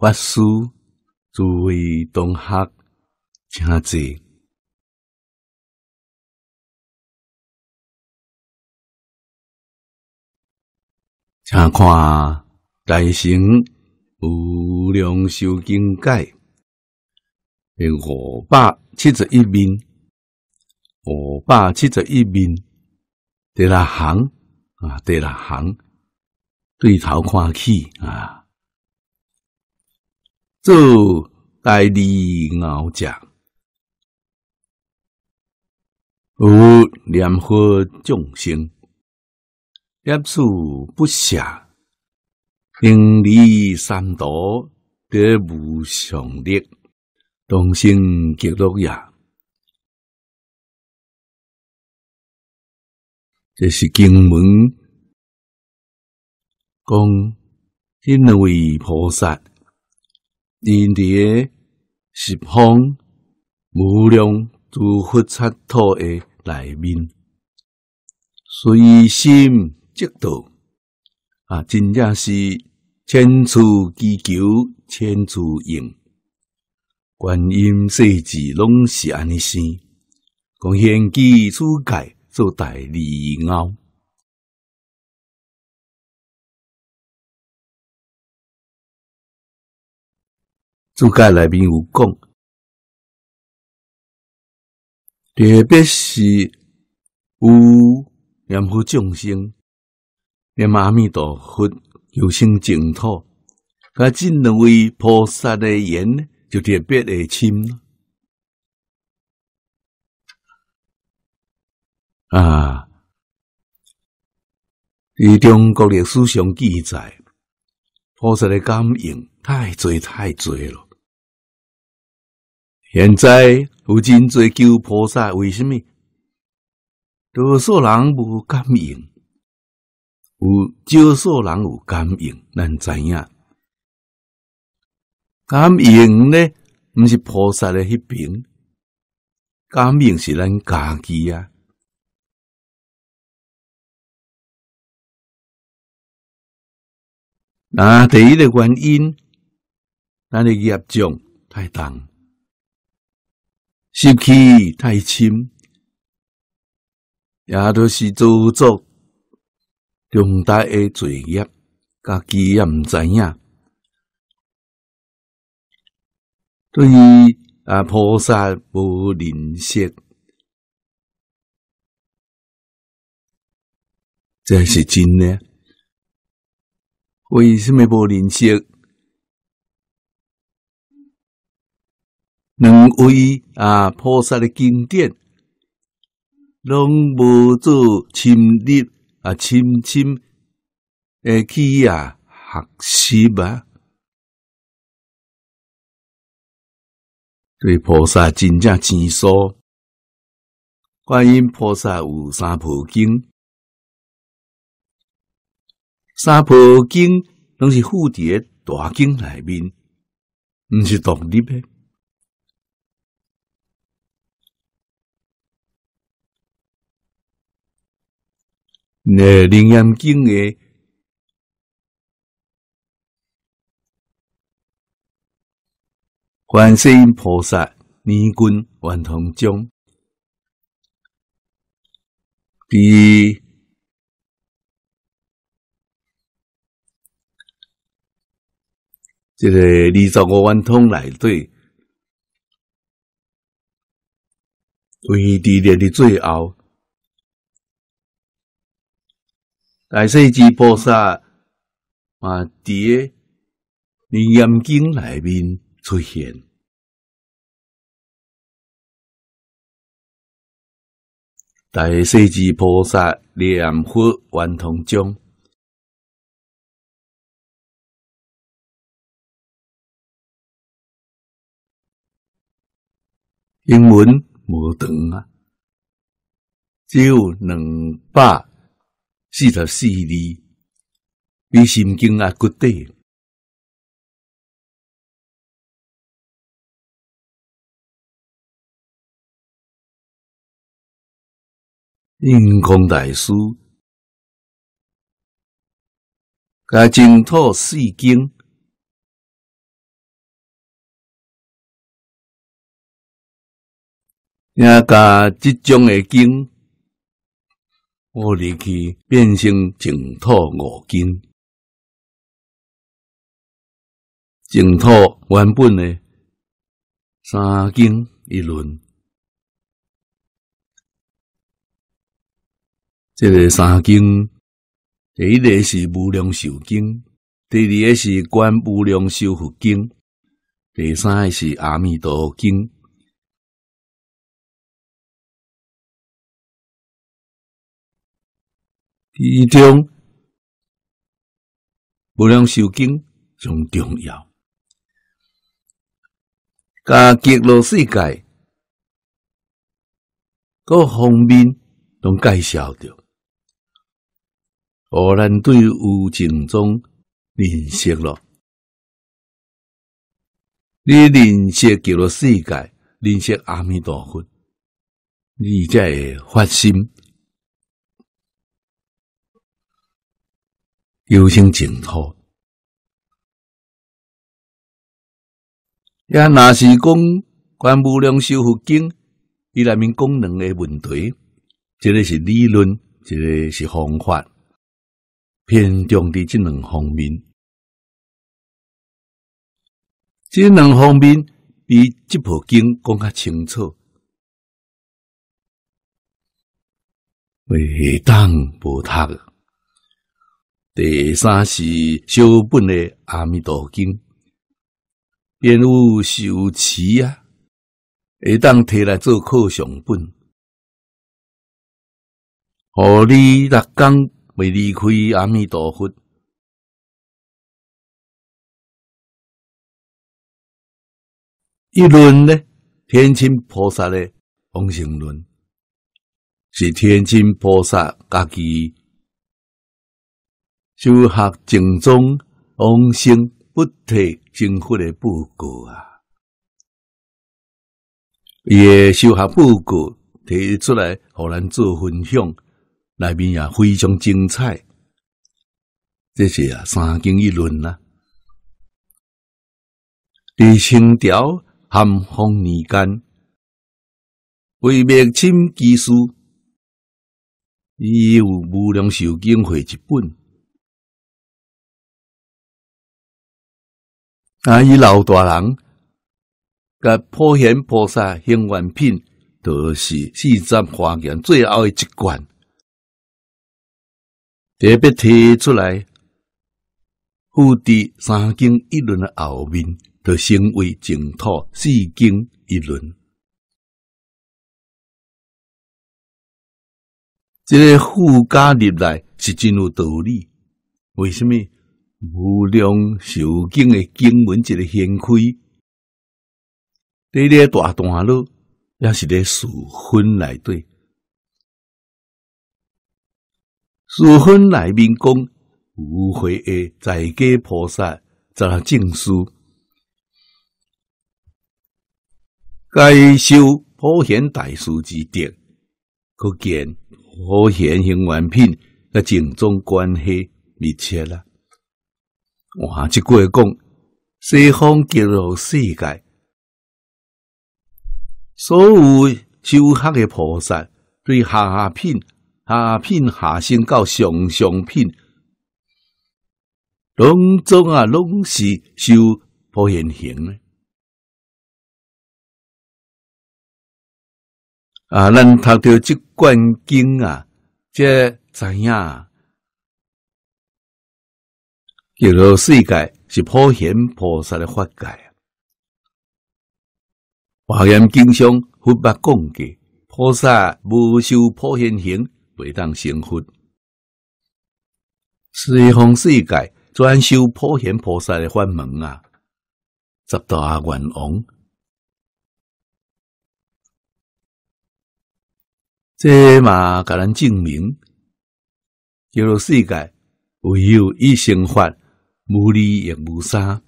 法师，诸位同学，请注请看大雄无量寿经第五百七十一面，五百七十一面，第六行啊，第六行，对头看去啊。做代理熬食。有念佛众生，业处不生，行离三途得无上力，众生极乐也。这是经文，讲，因为菩萨。因地十方无量诸佛刹土的内面，随心即道啊！真正是千处祈求千处应，观音世智拢是安尼生，讲现机出界做大利奥。世界内面有讲，特别是有念佛众生，念阿弥陀佛求生净土，甲尽两位菩萨的言就特别的亲。啊，以中国历史上记载，菩萨的感应太多太多了。现在，有真做求菩萨，为什么多数人无感应？有少数人有感应，咱知影。感应呢？毋是菩萨的迄边，感应是咱家己啊。那第一个原因，咱的业障太重。失气太深，也都是做作重大的罪业，家己也毋知影。对于啊，菩萨无认识，这是真咧。为甚么无认识？两位啊菩萨的经典，拢无做深入啊，亲亲诶去啊学习啊。对菩萨真正解说，观音菩萨有三菩经，三菩经拢是伫诶大经内面，毋是独立的。那《临安经耶，观世音菩萨尼军圆通中，第这个二十五圆通来对，为地念的最后。大世界菩萨，啊！在《楞严经》里面出现。大世界菩萨，念佛圆通章，英文无长啊，只有两百。四十四字，比心经啊，骨短。印空大师，甲净土四经，也甲即种诶经。我离去变成净土五经，净土原本诶三经一轮，这个三经第一个是无量寿经，第二个是观无量寿佛经，第三个是阿弥陀经。其中，无量寿经上重要，极乐世界各方面，拢介绍着。互咱对有情中认识了，你认识极乐世界，认识阿弥陀佛，你会发心。优先紧土，也那是讲观无量寿佛经伊内面讲两个问题。一个是理论，一个是方法，偏重的即两方面。即两方面比这部经讲较清楚，未当不读。第三是小本的《阿弥陀经》，编有修持啊，会当摕来做课上本。哦，你若刚未离开阿弥陀佛，一轮呢？天亲菩萨的《往生论》，是天亲菩萨家己。修学正宗，往生不退正乎的报告啊！伊个修学报告提出来，互咱做分享，内面也非常精彩。这是啊，三经一论啊。伫清朝咸丰年间，为灭清技术，伊有无量寿经会一本。啊，伊老大人，甲破贤菩萨行完品，都是四十华严最后的一关。特别提出来，复地三经一轮的后面，都成为净土四经一轮。这个富家进来是真有道理，为什么？无量寿经的经文，一个掀开，这咧大段落也是伫释分来对。释分内面讲，无悔的在家菩萨在证书，该修普贤大师之德，可见普贤行愿品跟正宗关系密切啦。我只句讲，西方极乐世界，所有修学的菩萨，对下品、下品下生到上上品，拢总啊，拢是修普贤行呢。啊，咱读到这卷经啊，这知影。叫作世界是普贤菩萨的法界，华严经上分别讲过，菩萨无修普贤行，未当成佛。西方世界专修普贤菩萨的法门啊，十大愿王。这嘛，给咱证明，叫做世界唯有一心法。无二亦无三，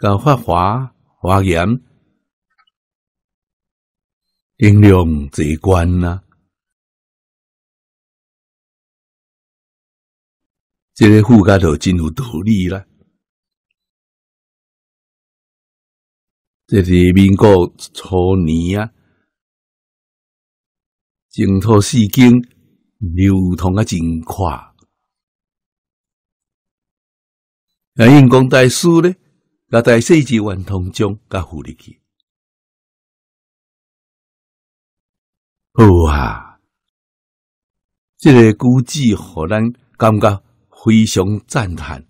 教发华华严，定量直观呐，这个副驾头真有道理啦。这是民国初年啊，净土四经流通啊，真快。那印光大师呢，加在世界圆通中，加护利起，好啊！这个估计予咱感觉非常赞叹，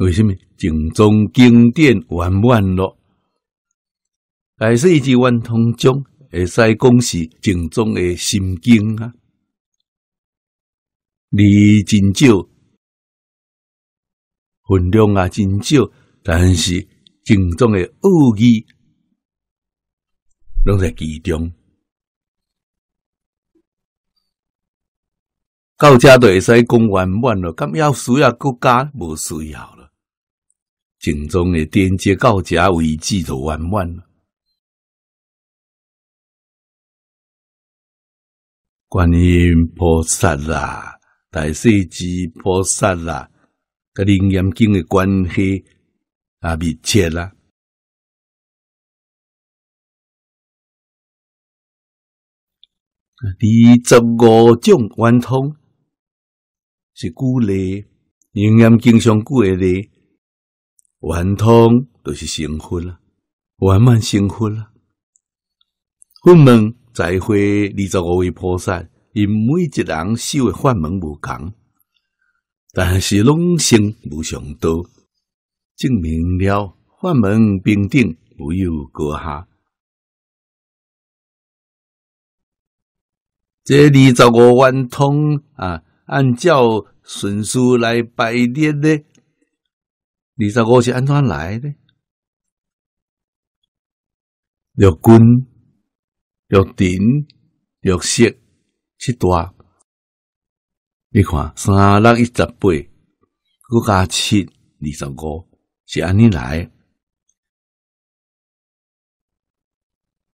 为什么？正宗经典圆满咯，在世界圆通中，会使讲是正宗的心经啊，而真少。分量啊，真少，但是正宗的恶意拢在其中。到遮就会使讲圆满了，咁要需要国家无需要了。正宗的连接到遮为止就圆满了。观音菩萨啦，大四级菩萨啦。甲灵岩经诶关系也密切啦。二十五种圆通是古类，灵岩经上古诶类，圆通就是成佛啦，圆满成佛啦。佛门在会二十五位菩萨，因每一人修诶法门无同。但是拢生无上多，证明了法门平等，无有高下。这二十五万通啊，按照顺序来排列的，二十五是安怎来的？六根、六尘、六识，七大。你看，三六一十八，再加七，二十五，是安尼来。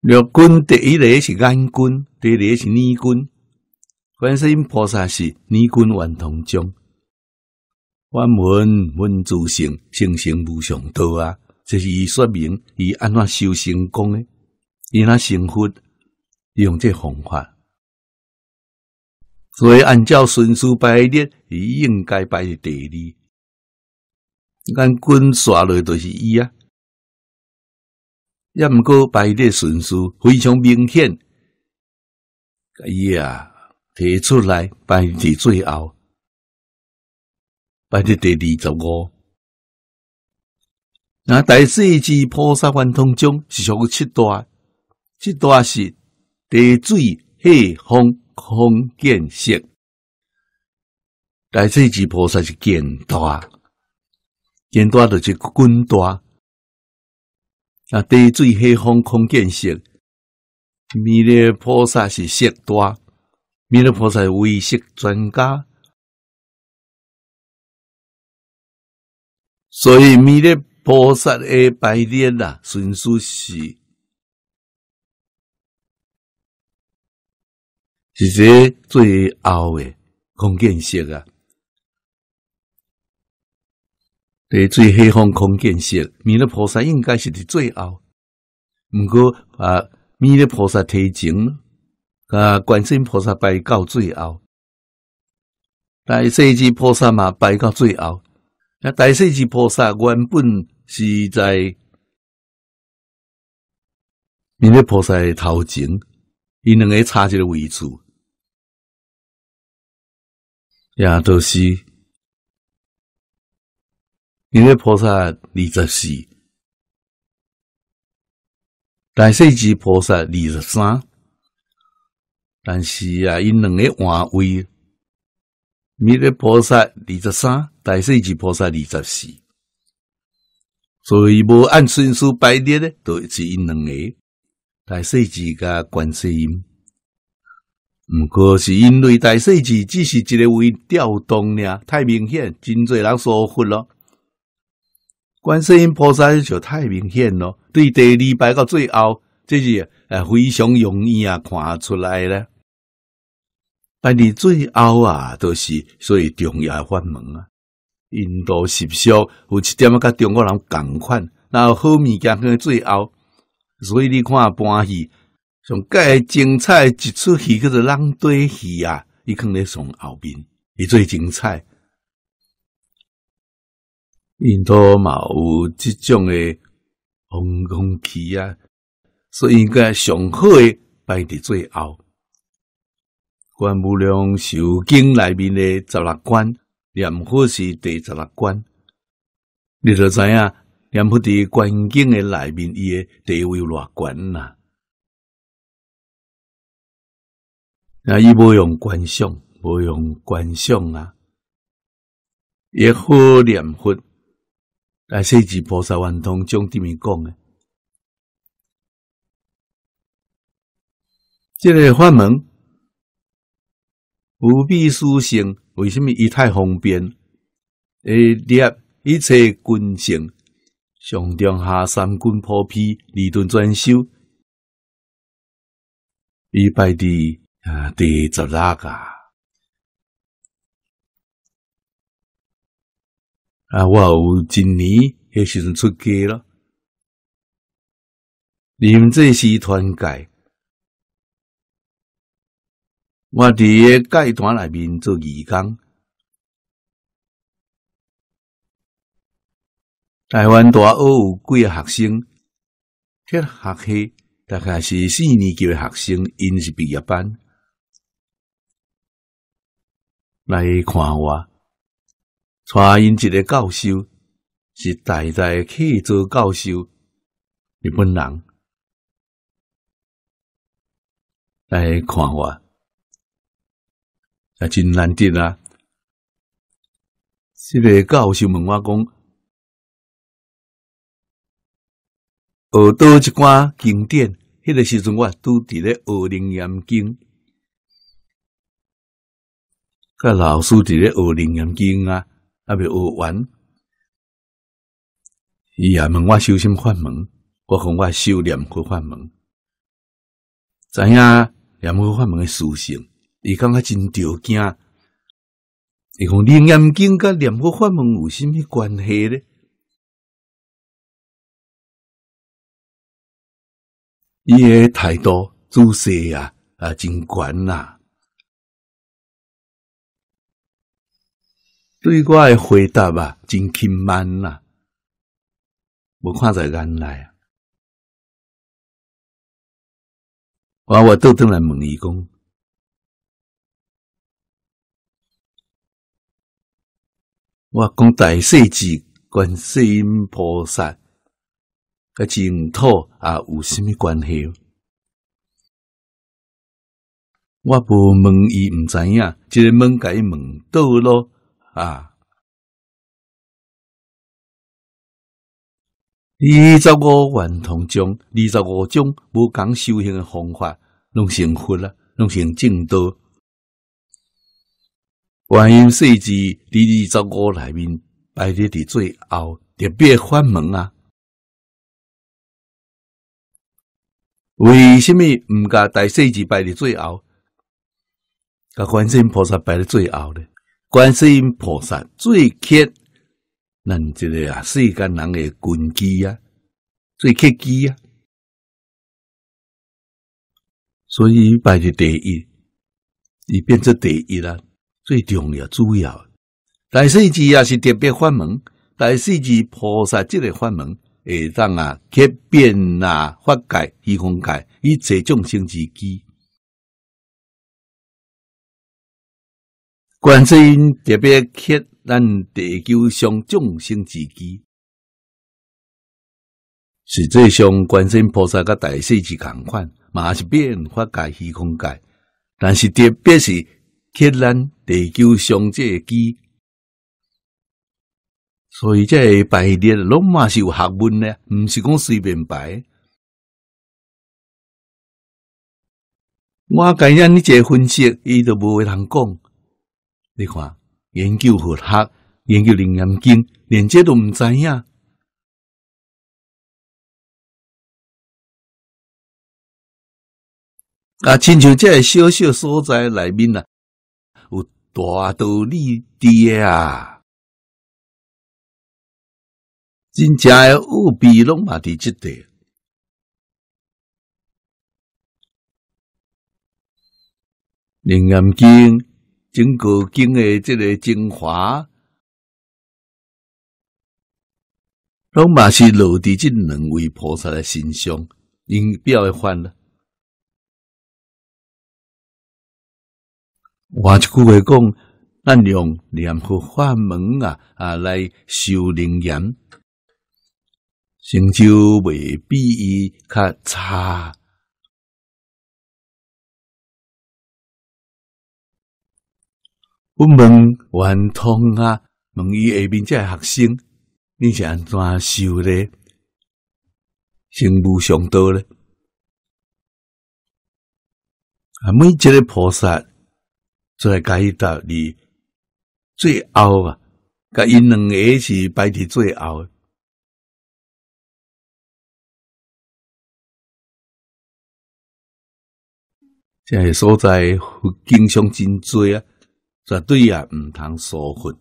六军第一个是眼军，第二个是女军。观音菩萨是女军万通将，万闻文字性，性行无上道啊！这是说明伊安怎修成功呢？伊那成佛用这方法。所以按照顺序排列，伊应该排在第二。咱军刷落就是伊啊，也毋过排列顺序非常明显。伊啊提出来排伫最后，排伫第二十五。那第四支菩萨圆通中是属于七大，七大是地水火风。空见性，大势至菩萨是见大，见大就是观大。那地水黑风空见性，弥勒菩萨是色大，弥勒菩萨为识专家，所以弥勒菩萨的排列呐，顺序是。是个最后的空间色啊，第最西方空间色，弥勒菩萨应该是伫最后。不过啊，弥勒菩萨提前，啊，观世音菩萨拜到最后，大世至菩萨嘛拜到最后。那大世至菩萨原本是在弥勒菩萨头前，因两个差一个位置。也都是，弥勒菩萨二十四，大世界菩萨二十三，但是啊，因两个换位，弥勒菩萨二十三，大世界菩萨二十四，所以无按顺序排列呢，都是因两个大世界观世音。毋过是因为大世字只是一个为调动呀，太明显，真侪人疏忽了。观世音菩萨就太明显了，对第二排到最后，这是诶非常容易啊看出来咧。但你最后啊，都是所以重要法门啊，印度习俗有一点啊，甲中国人共款，然后好件讲到最后，所以你看搬戏。从介精彩一出戏叫做浪堆戏啊，伊可能从后面伊最精彩。印度嘛有即种诶风空期啊，所以应该上好诶排伫最后。观无量寿经内面诶十六关，念佛是第十六关，你著知影念佛伫观境诶内面伊诶地位偌悬啊。那伊无用观想，无用观想啊！一喝念佛，来世尊菩萨万通中，对面讲诶，这个法门不必殊胜，为什么？伊太方便，诶，列一切根性，上中下三根破皮，二顿专修，礼拜地。啊，第十六个啊！我今年迄时阵出家了，你们这些团改，我伫个阶团内面做义工。台湾大学有几个学生，迄学期大概是四年级学生，因是毕业班。来看我，带因一个教授是代在九州教授日本人来看我，也真难得啊！这个教授问我讲，学多一寡经典，迄个时阵我拄伫咧学《楞严经》。个老师伫咧学灵验经啊，阿袂学完，伊也问我修心法门，我讲我修念佛法门。知影念佛法门诶属性，伊感觉真着惊。伊讲灵验经甲念佛法门有甚物关系咧？伊诶态度姿势啊，啊，真悬呐！对我的回答啊，真轻慢啦，无看在眼里啊！我我倒转来问伊讲，我讲大世字观世音菩萨，甲净土啊有甚物关系？我不问伊，毋知影，就个问伊问倒咯。啊！二十五万通章，二十五种无讲修行的方法，弄成佛啦，弄成正道。观音世字第二十五内面，摆列在最后，特别法门啊！为什么毋甲大世字摆伫最后？甲观世菩萨摆伫最后咧？观世音菩萨最缺咱即个啊世间人诶根基啊，最缺基啊，所以排是第一，伊变成第一啦，最重要、主要。大四支也是特别法门，大四支菩萨即个法门，会当啊，克变啊，法界虚空界，以这种性之基。观世音特别克咱地球上众生之机，实际上观世音菩萨甲大势至共款，嘛是变化界虚空界，但是特别是克咱地球上这机，所以这排列拢嘛是有学问的，毋是讲随便排。我今日你一分析，伊都无话通讲。你看，研究核核，研究灵验经，连这都唔知呀！啊，亲像这小小所在内面啊，有大道理的啊，真正嘅恶必拢嘛伫即地。《灵验经。整个经的这个精华，拢嘛是落地进两位菩萨的身上，因不要换了。换一句话讲，咱用念佛法门啊啊来修灵严，成就未必伊较差。我问圆通啊，问伊下面这学生，你是安怎修咧？成无成道咧？啊，每一个菩萨会解伊道，你最后啊！甲因两个是排伫最后。即个所在经常真多啊。绝对呀，唔通疏忽，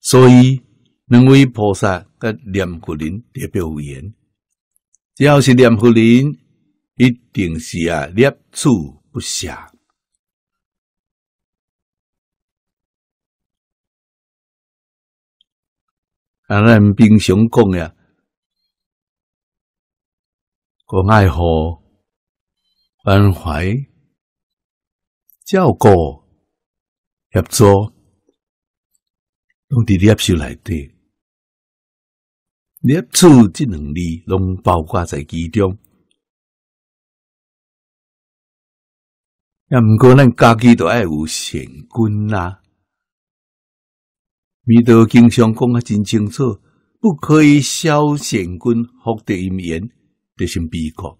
所以两位菩萨甲念佛人特别有缘，只要是念佛人，一定是啊念处不暇。啊，咱平常讲呀。关爱、关怀、照顾、协助，拢伫立起内底。立助即两字拢包括在其中。也毋过咱家己都爱有善根啦，弥陀经常讲啊，真清楚，不可以少善根福德因缘。这是美国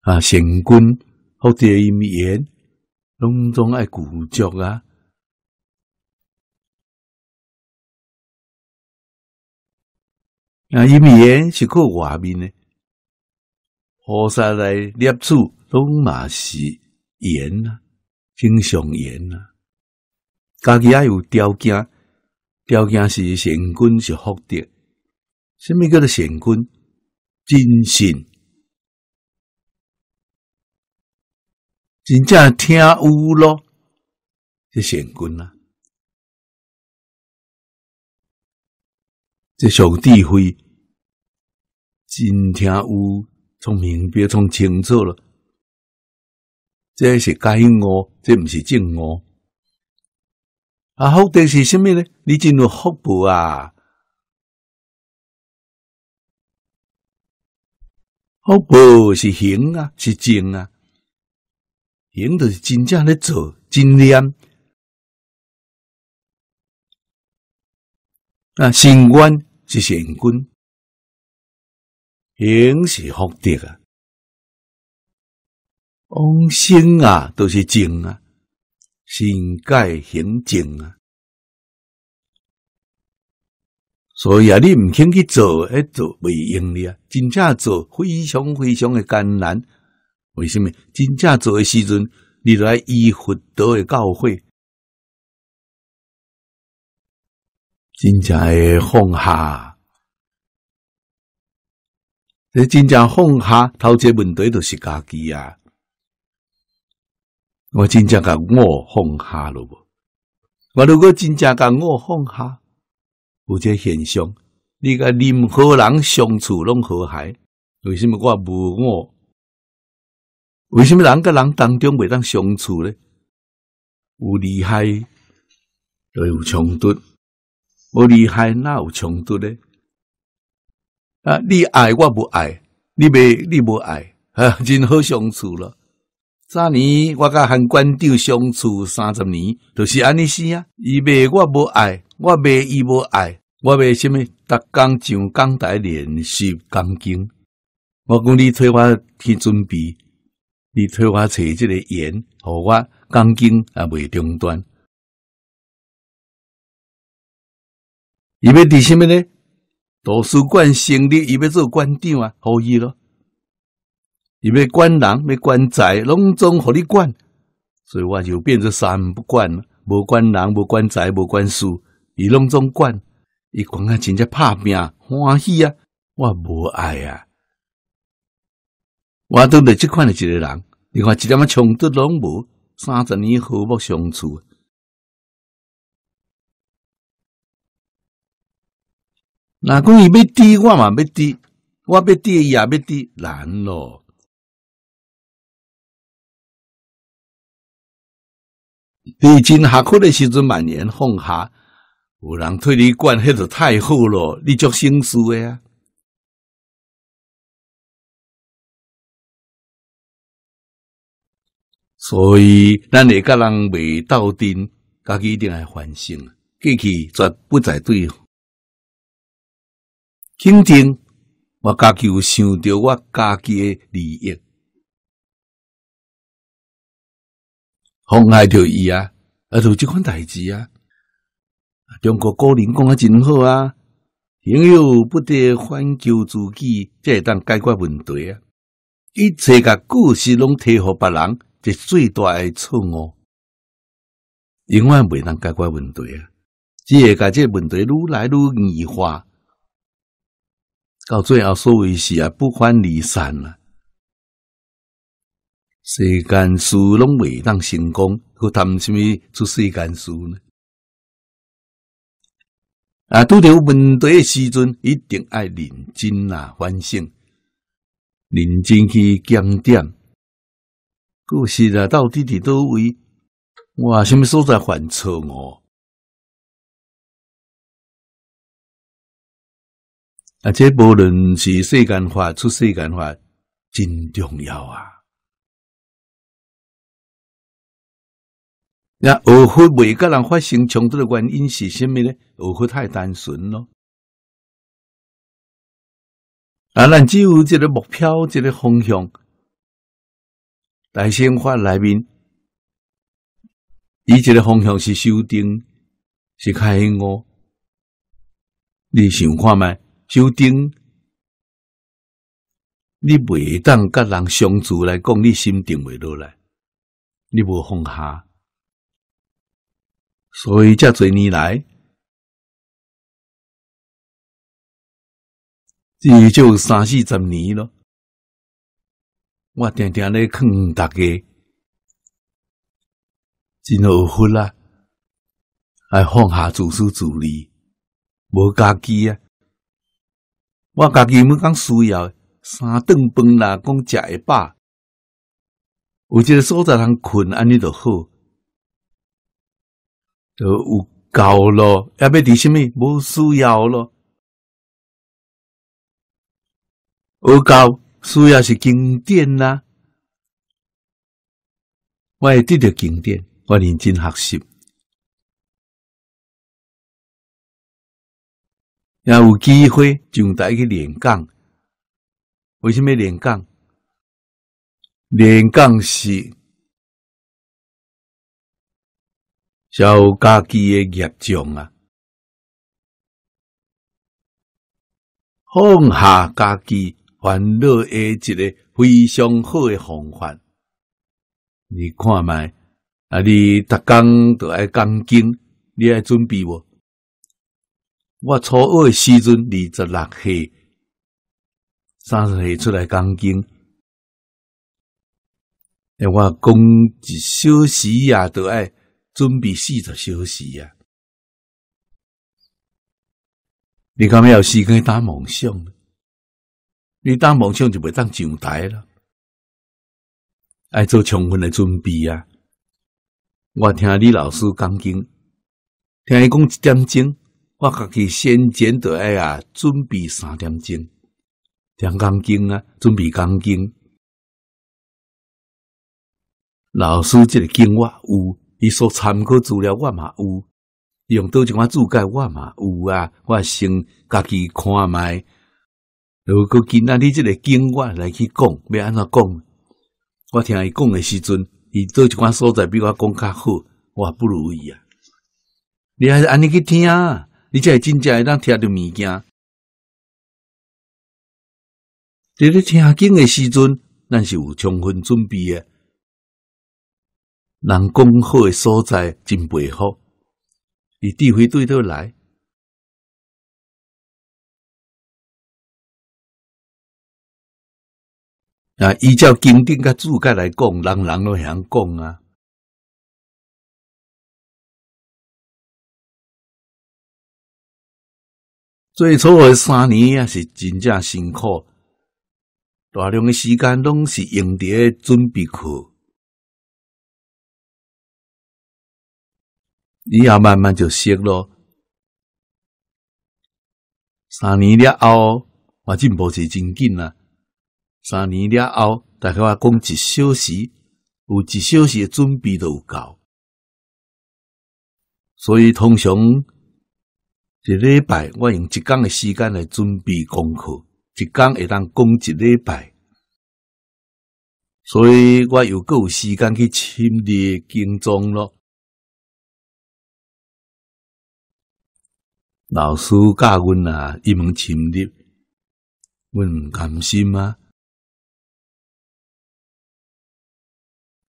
啊，神骨，或者盐，拢总爱骨节啊。那盐是靠外面嘞，菩萨在捏住拢嘛是盐呐，经常盐呐。家己也有条件，条件是神骨是福的，什咪叫做神骨？真信，真正听有咯，这神棍啊，这上帝会真听有，从明白从清楚了。这是假我，这不是真我。啊，福德是什么呢？你进入福报啊。福报是行啊，是正啊，行就是真正咧做，真念啊，善观是善君，行是福德啊，往生啊都是正啊，心界行正啊。所以啊，你毋肯去做，迄做未用咧。真正做非常非常诶艰难。为什么？真正做诶时阵，你来依佛德诶教诲，真正放下。你真正放下，头一个问题就是家己啊。我真正甲我放下咯，我如果真正甲我放下。有这现象，你甲任何人相处拢和谐，为什么我无我？为什么人甲人当中袂当相处咧？有厉害就有冲突，无厉害哪有冲突咧？啊，你爱我不爱？你袂你无爱啊？真好相处了。早年我甲韩馆长相处三十年，就是安尼死啊！伊袂我无爱，我袂伊无爱。我为什么？逐工上讲台练习讲经。我讲你替我去准备，你替我找这个盐互我讲经也未中断。伊要第什么呢？图书馆成立，伊要做馆长啊？可以咯。伊要管人？要管财，拢总互你管？所以我就变成三不管：，无管人，无管财，无管事，伊拢总管。伊讲啊，真正拍拼欢喜啊！我无爱啊！我都着即款的一个人，你看一点仔冲突拢无。三十年和睦相处，若讲伊要低，我嘛要低，我要低，伊也要低，难咯。你经下课的时阵，蔓延放下。有人替你管，迄就太好咯，你足心事诶啊。所以咱会甲人袂斗阵，家己一定爱反省，过去绝不再对。肯定，我家己有想着我家己诶利益，妨碍着伊啊，而做即款代志啊。中国古人讲啊，真好啊！朋友不得反求诸己，才会当解决问题啊！一切甲故事拢推互别人，是最大的错误，永远袂当解决问题啊！只会甲这问题愈来愈恶化，到最后所谓是啊，不欢而散啊。世间事拢未当成功，佮谈甚物做世间事呢？啊，遇到问题的时阵，一定爱认真啊反省，认真去检点，故事啊，到底的都为哇，什么所在犯错哦？啊，这无论是世间法、出世间法，真重要啊！那二货未甲人发生冲突的原因是甚么呢？二货太单纯咯。啊，咱只有一个目标，一个方向，在生活里面，以一个方向是修定，是开悟。你想看吗？修定，你袂当甲人相处来讲，你心定袂落来，你无放下。所以，这侪年来，也就三四十年了。我常常咧劝大家，真后悔啦，要放下自私自利，无家己啊。我家己要讲需要三顿饭啦，讲食一饱。有一个所在通困安尼就好。都有教咯，也要伫什么，无需要咯。有教需要是经典啦，我会得到经典，我认真学习，也有机会上台去练讲。为什么练讲？练讲是。叫家己诶业障啊，放下家己烦恼，诶一个非常好诶方法。你看卖，啊，你逐工就爱钢筋，你爱准备无？我初学诶时阵，二十六岁，三十岁出来钢筋，我讲一小时呀，就爱。准备四十小时啊！你干咩有时间打梦想？你打梦想就袂当上台了，爱做充分的准备啊！我听李老师讲经，听伊讲一点钟，我家己先剪得哎啊，准备三点钟，听讲经啊，准备讲经。老师这个经我有。伊所参考资料我嘛有，用到一款注解我嘛有啊，我先家己看卖。如果今仔你即个经我来去讲，要安怎讲？我听伊讲的时阵，伊到一款所在比我讲较好，我不如伊啊。你还是安尼去听，你才真正会当听着物件。伫咧听经的时阵，咱是有充分准备的。人讲好诶所在真不好，伊智慧对倒来，啊！依照经典甲注解来讲，人人都想讲啊。最初诶三年也是真正辛苦，大量诶时间拢是用咧准备课。以后慢慢就熟咯。三年了后，我进步是真紧啦。三年了后，大概我讲一小时，有一小时的准备都够。所以通常一礼拜，我用一天的时间来准备功课，一天会当讲一礼拜。所以我又够有时间去深入精进咯。老师教阮啊一门深入，阮甘心吗？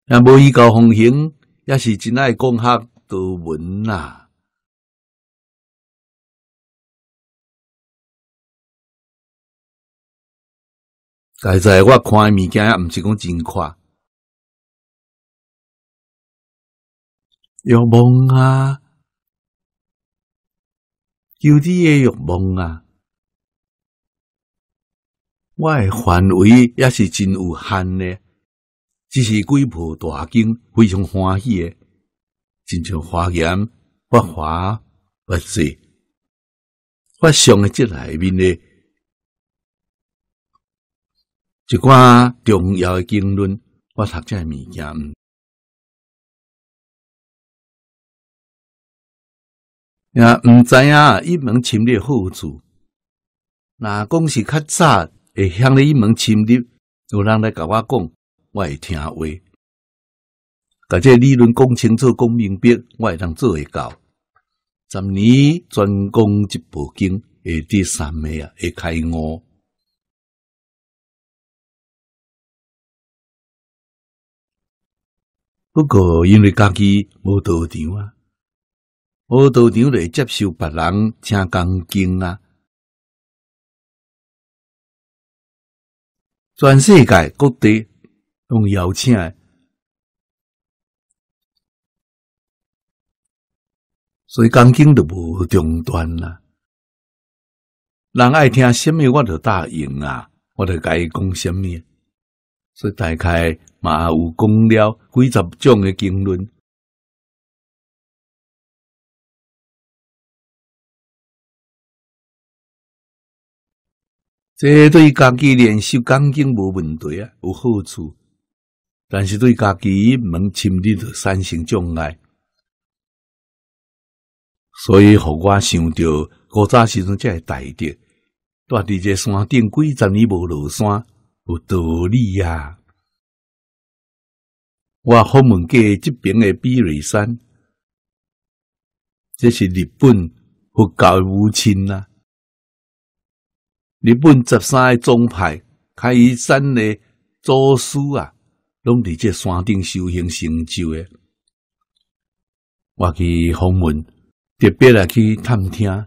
那无依靠红行，也是真爱讲课多文啊。现在我看物件，毋是讲真快，有梦啊。求你的欲望啊！我的范围也是真有限的，只是几部大经非常欢喜的，真像发愿、发华、发誓、我上的这里面呢，一寡重要的经论，我读这物件。啊！毋知影一门深入好做。若讲是较早会向你一门深入，有人来甲我讲，我会听话。甲这理论讲清楚、讲明白，我通做会到。十年专攻一部经，会第三昧啊，会开悟。不过因为家己无道场啊。我道场内接受别人请公敬啊，全世界各地拢邀请，所以公敬都无中断啦。人爱听什么，我就答应啊，我就该讲什么。所以大概嘛有讲了几十种的经论。这对家己练习钢筋无问题啊，有好处。但是对家己亲侵入三生障碍，所以互我想到古早时阵，才会大滴，住伫这山顶几十年无落山，有道理啊。我访问过这边的比瑞山，这是日本佛教母亲呐。日本十三个宗派，开山的祖师啊，拢伫这山顶修行成就的。我去访问，特别来去探听。啊，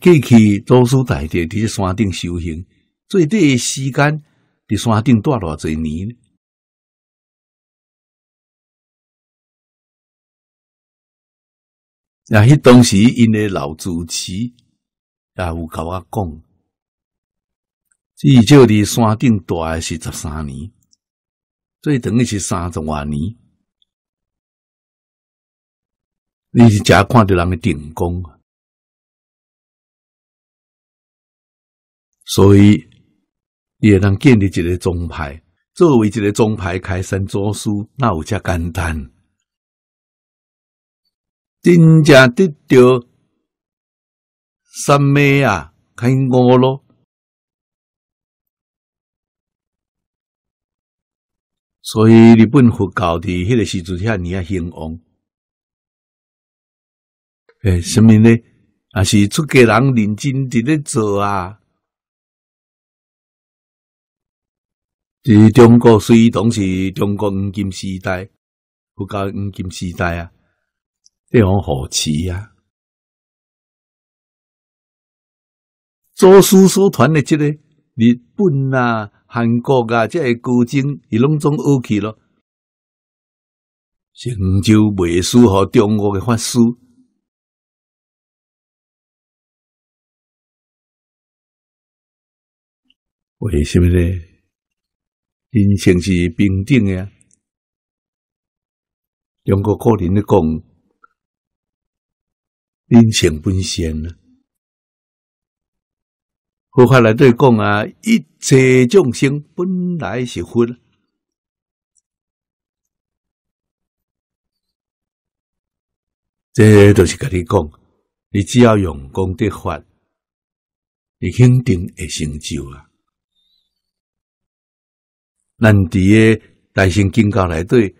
过去祖师大帝伫这山顶修行，最低时间伫山顶待偌侪年。啊，迄当时因个老主持。也有甲我讲，至少伫山顶待是十三年，最等于是三十万年。你是假看到人的顶功，所以也能建立一个宗派。作为一个宗派开山祖师，那有这简单？真正得到。三昧啊，系我咯，所以日本佛教的迄个时阵下，你啊兴旺，诶，什么咧？啊，是出家人认真伫咧做啊。伫中国虽同是中国黄金时代，佛教黄金时代啊，这样何其啊！左师右想的，即个日本啊、韩国啊，即个高精，伊拢总学去咯，成就未输合中国嘅法师，为什么呢？人生是平等啊！中国古人咧讲，人情本先啊。佛法来对讲啊，一切众生本来是佛，这都是跟你讲，你只要用功德法，你肯定会成就啊。咱伫诶大乘经教内底，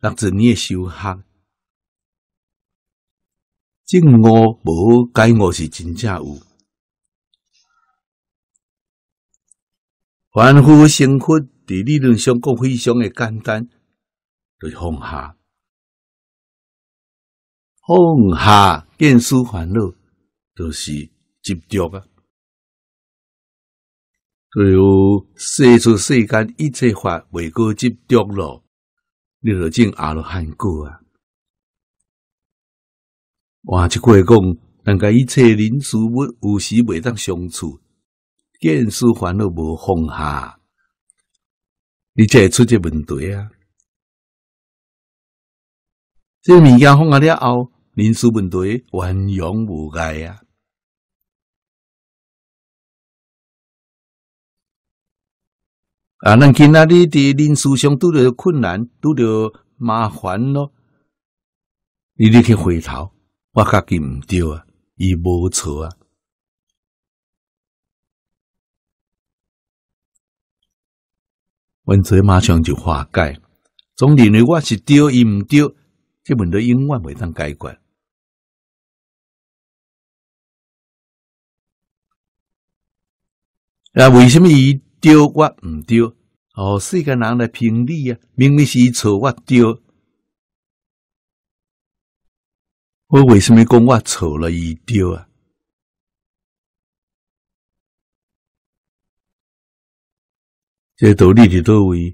那是你的修行。正恶无解恶是真正有。凡夫生活伫理论上讲，非常的简单，就是放下，放下见思烦恼，就是执着啊。对于世出世间一切法，未过执着咯，你就进阿罗汉果啊。换一句话讲，人甲一切人事物有时未当相处。见思烦恼无放下，才会出些问题啊！这物件放下了后，人事问题万缘无碍啊！啊，咱今仔日伫人事上拄着困难，拄着麻烦咯，你立去回头，我家己唔对啊？伊无错啊。问题马上就化解，总认为我是对，伊毋对，即问题永远袂当解决。啊，为什么伊对我毋对？哦，四个人的评理啊，明明是伊错我对。我为什么讲我错了伊对啊？这道理伫倒位，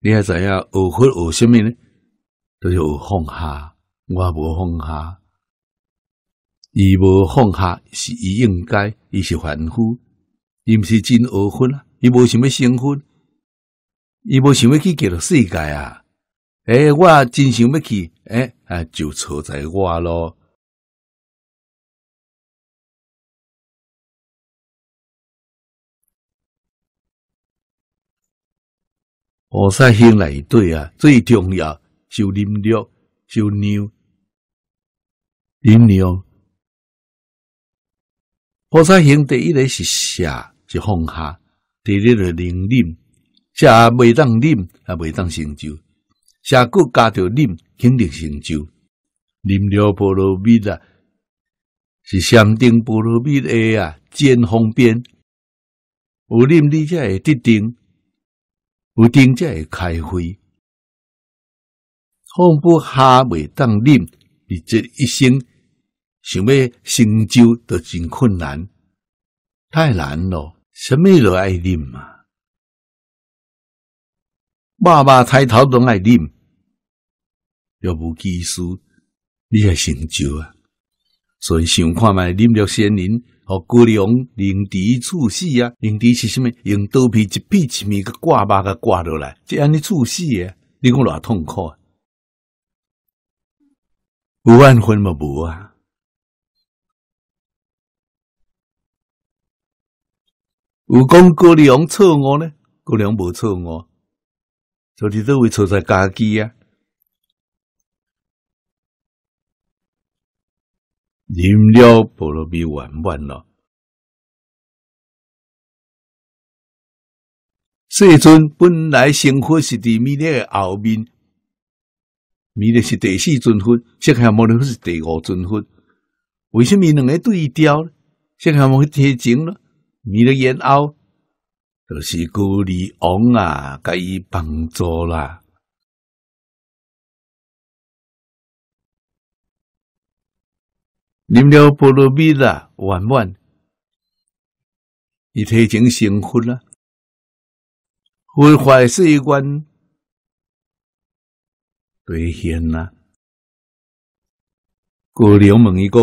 你还知影学或学什么呢？都是学放下，我无放下。伊无放下是伊应该，伊是凡夫，伊毋是真学分啊！伊无想要成分，伊无想要去极乐世界啊！诶，我真想要去，诶，啊，就错在我咯。菩萨行来对啊，最重要就忍了，就忍，忍了。菩萨行第一个是下，是放下；第二个能忍，下袂当忍也袂当成就，下过加着忍肯定成就。忍了菠萝蜜啦，是上定菠萝蜜的啊，见方便。有忍你才会得定。有灯才会开会，放不下袂当啉。你这一生想要成就都真困难，太难了，什么都爱啉嘛，爸爸抬头都爱啉。要无技术你也成就啊？所以想看卖啉着仙人。哦，姑娘，灵敌处死啊，灵敌是啥物？用刀皮一劈一片个挂肉个挂落来，这安尼处死诶，你讲偌痛苦？啊？有万分嘛无啊？有讲姑娘错我呢？姑娘无错我，就是都会错在家己啊。饮了，菠萝蜜完完了。世尊本来成佛是在弥勒后面，弥勒是第四尊佛，释迦牟尼佛是第五尊佛。为什么两个对调？释迦牟尼佛提前了，弥勒延后就是鼓励王啊，给伊帮助啦。临了，菠萝蜜啦，圆满，伊提前幸福啦，福华的一关兑现啦。姑娘问伊讲，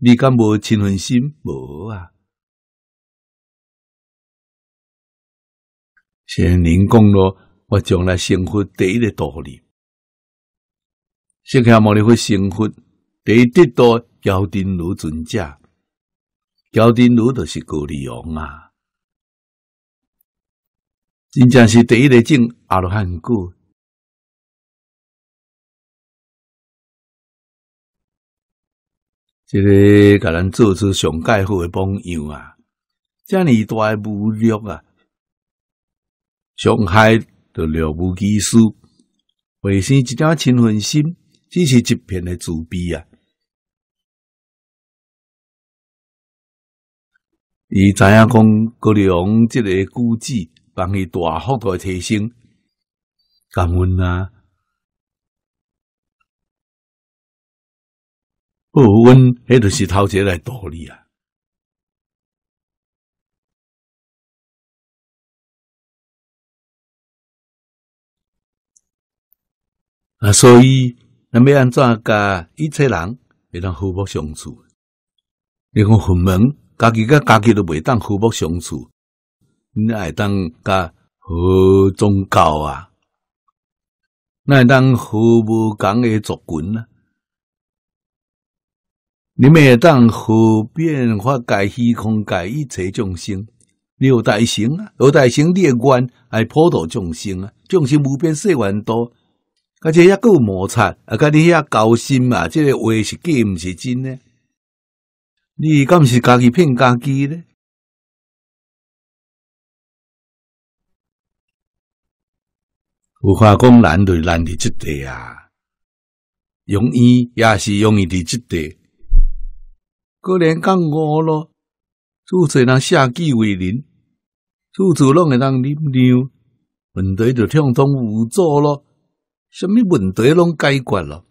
你敢无亲分心无啊？先灵讲咯，我将来幸福第一个道理，先看莫你成幸福一得多。焦点如尊者，焦点如就是高丽王啊！真正是第一的证阿罗汉故，这个甲咱做出上界好的榜样啊！遮里大诶武力啊，上海的了无起书，为生一点勤奋心，只是一片诶自卑啊！伊知影讲，高丽王即个句子帮伊大幅度提升降温啦，不阮迄著是偷捷来道理啊！啊，所以，咱要安怎甲一切人会当和睦相处，你讲很门家己甲家己都袂当和睦相处，你会当甲何宗教啊？那当何无共诶族群啊？你会当何变化界虚空界一切众生有大行啊，六大行涅槃爱普度众生啊，众生无边世万多，而且还有摩擦啊！甲你遐高深嘛，这个话是假毋是真呢？你敢是家己骗家己呢？有话讲难对难的即点啊，容易也是容易的即点。过年讲我咯，处处人下地为邻，处处拢会人轮流，问题就畅通无阻咯，什么问题拢解决咯。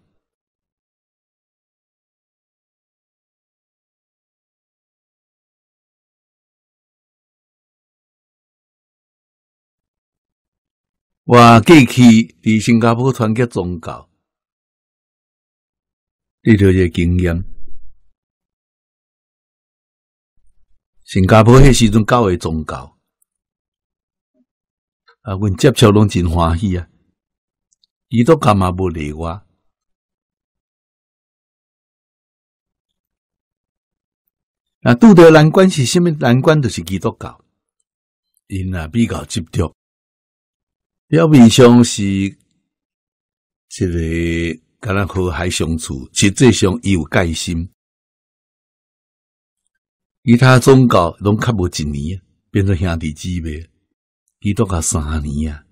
我过去伫新加坡传教宗教，对头些经验。新加坡迄时阵教诶宗教，啊，阮接触拢真欢喜啊。基督干嘛不理我？啊，拄着难关是虾米难关？就是基督教，因啊比较执着。表面上是，这个跟咱和海相处，实际上伊有戒心。其他宗教拢较无一年，变成兄弟姊妹；伊都较三年啊，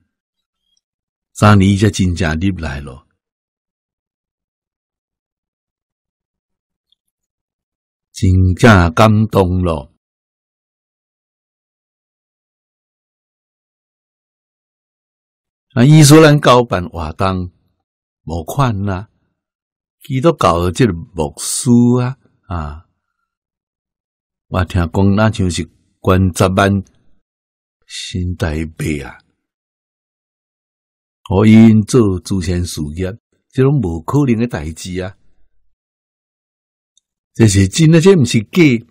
三年才真正入来咯，真正感动咯。啊，伊斯兰教办活动，无款啦，基督搞的即牧师啊啊！我听讲那就是关十万新台币啊，可以做慈善事业，即种无可能诶代志啊！这是真，诶，即毋是假，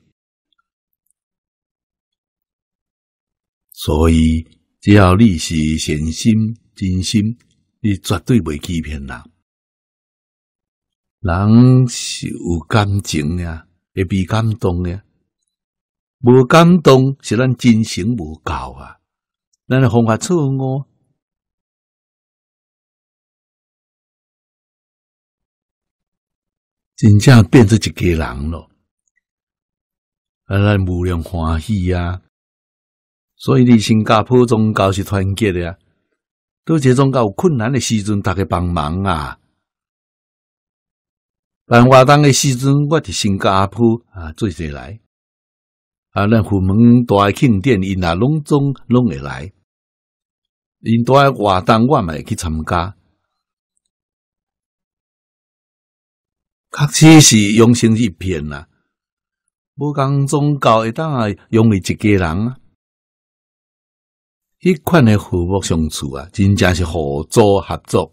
所以只要你是诚心。真心是绝对袂欺骗人，人是有感情呀，会被感动的。无感动是咱真心无够啊，咱方法错误，真正变做一家人咯，咱无量欢喜啊。所以，你新加坡宗教是团结的呀。到这种教困难的时阵，大家帮忙啊！办活动的时阵，我伫新加坡啊，做起来啊，咱虎门大庆典，伊拉拢总拢会来，因大活动我会去参加。确实是用心一片啊！无讲宗教会当啊，用为一家人啊！迄款诶和睦相处啊，真正是互助合作，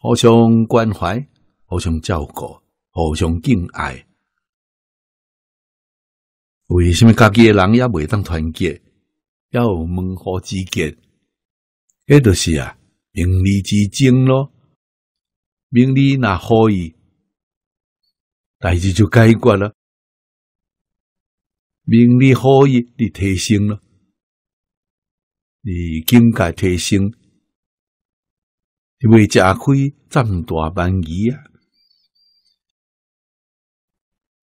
互相关怀、互相照顾、互相敬爱。为什么家己诶人也袂当团结，抑有门户之见？迄著是啊，名利之争咯。名利若可以，代志就解决了。名利可以，你提升了。而境界提升，因为食亏占大便宜啊！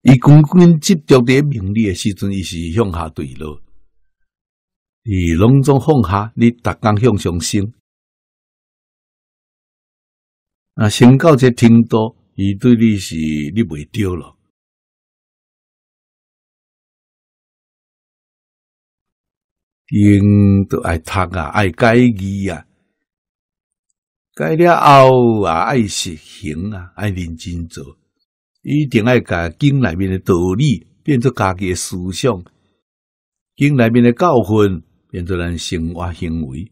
伊刚刚执着在名利诶时阵，伊是向下坠落；伊拢总放下，你逐天向上升。啊，升到这程度，伊对你是你袂掉咯。因都爱读啊，爱改义啊，改了后啊，爱实行啊，爱认真做，一定爱把经里面的道理变作家己的思想，经里面的教训变作咱生活行为，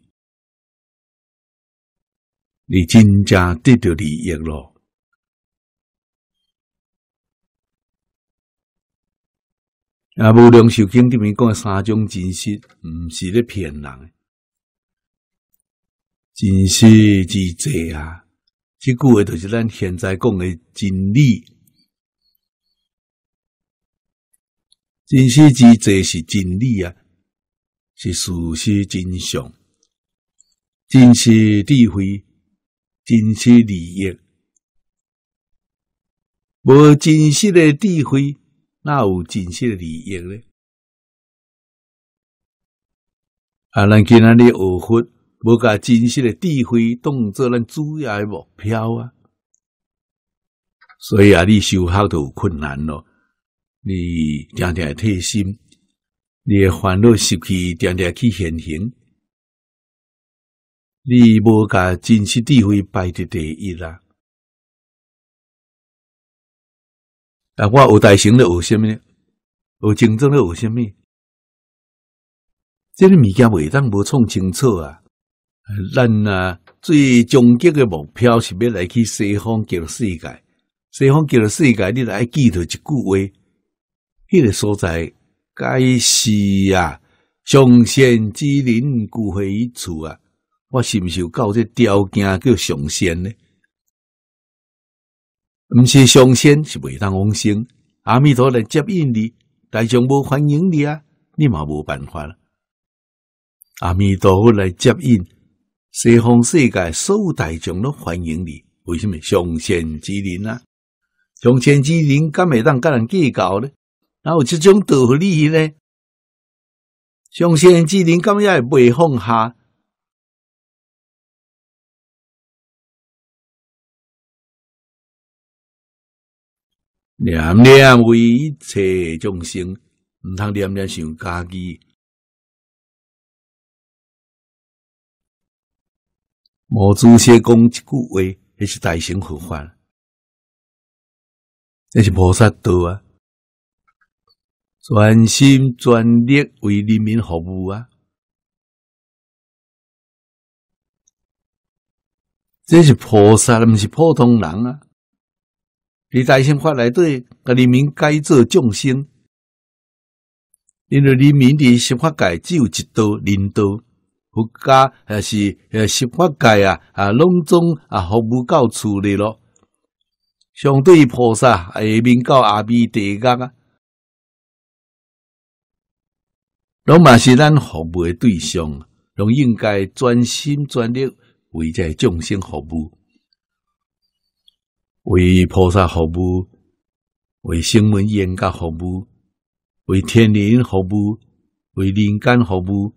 你真正得到利益了。啊！无梁少敬，对面讲诶，三种真实，毋是咧骗人诶。真实之者啊，即句话就是咱现在讲诶真理。真实之者是真理啊，是事实真相。真实智慧，真实利益。无真实诶智慧。那有真实的利益呢？啊，咱今日诶，学佛，无甲真实的智慧当作咱主要的目标啊！所以啊，你修好都困难咯。你常常退心，你烦恼习气常常去现行，你无甲真实智慧摆在第一啦。啊！我有大成咧学什么咧？有竞争咧学什么？这个物件袂当无创清楚啊！咱啊，最终极诶目标是要来去西方极乐世界，西方极乐世界，你来记着一句话：，迄个所在，该是啊，上仙之人聚会一处啊！我是不是有到这条件叫上仙呢？毋是上仙是未当往生，阿弥陀来接引你，大众无欢迎你啊，你嘛无办法了。阿弥陀佛来接引，西方世界所有大众都欢迎你。为什么上仙之灵啊？上仙之灵敢会当甲人计较咧，哪有这种道理呢？上仙之灵敢样会未放下。念念为一切众生，毋通念念想家己。毛主席讲一句话，那是大乘佛法，那是菩萨道啊！全心全力为人民服务啊！这是菩萨，不是普通人啊！在宪法内底，给人民改造众生。因为人民的宪法界只有一道领导，佛家也是呃心法界啊啊，拢总啊服务到处的咯。相对于菩萨，下面到阿弥地佛啊，拢嘛是咱服务的对象，拢应该专心专力为在众生服务。为菩萨服务，为圣闻严格服务，为天人服务，为人间服务，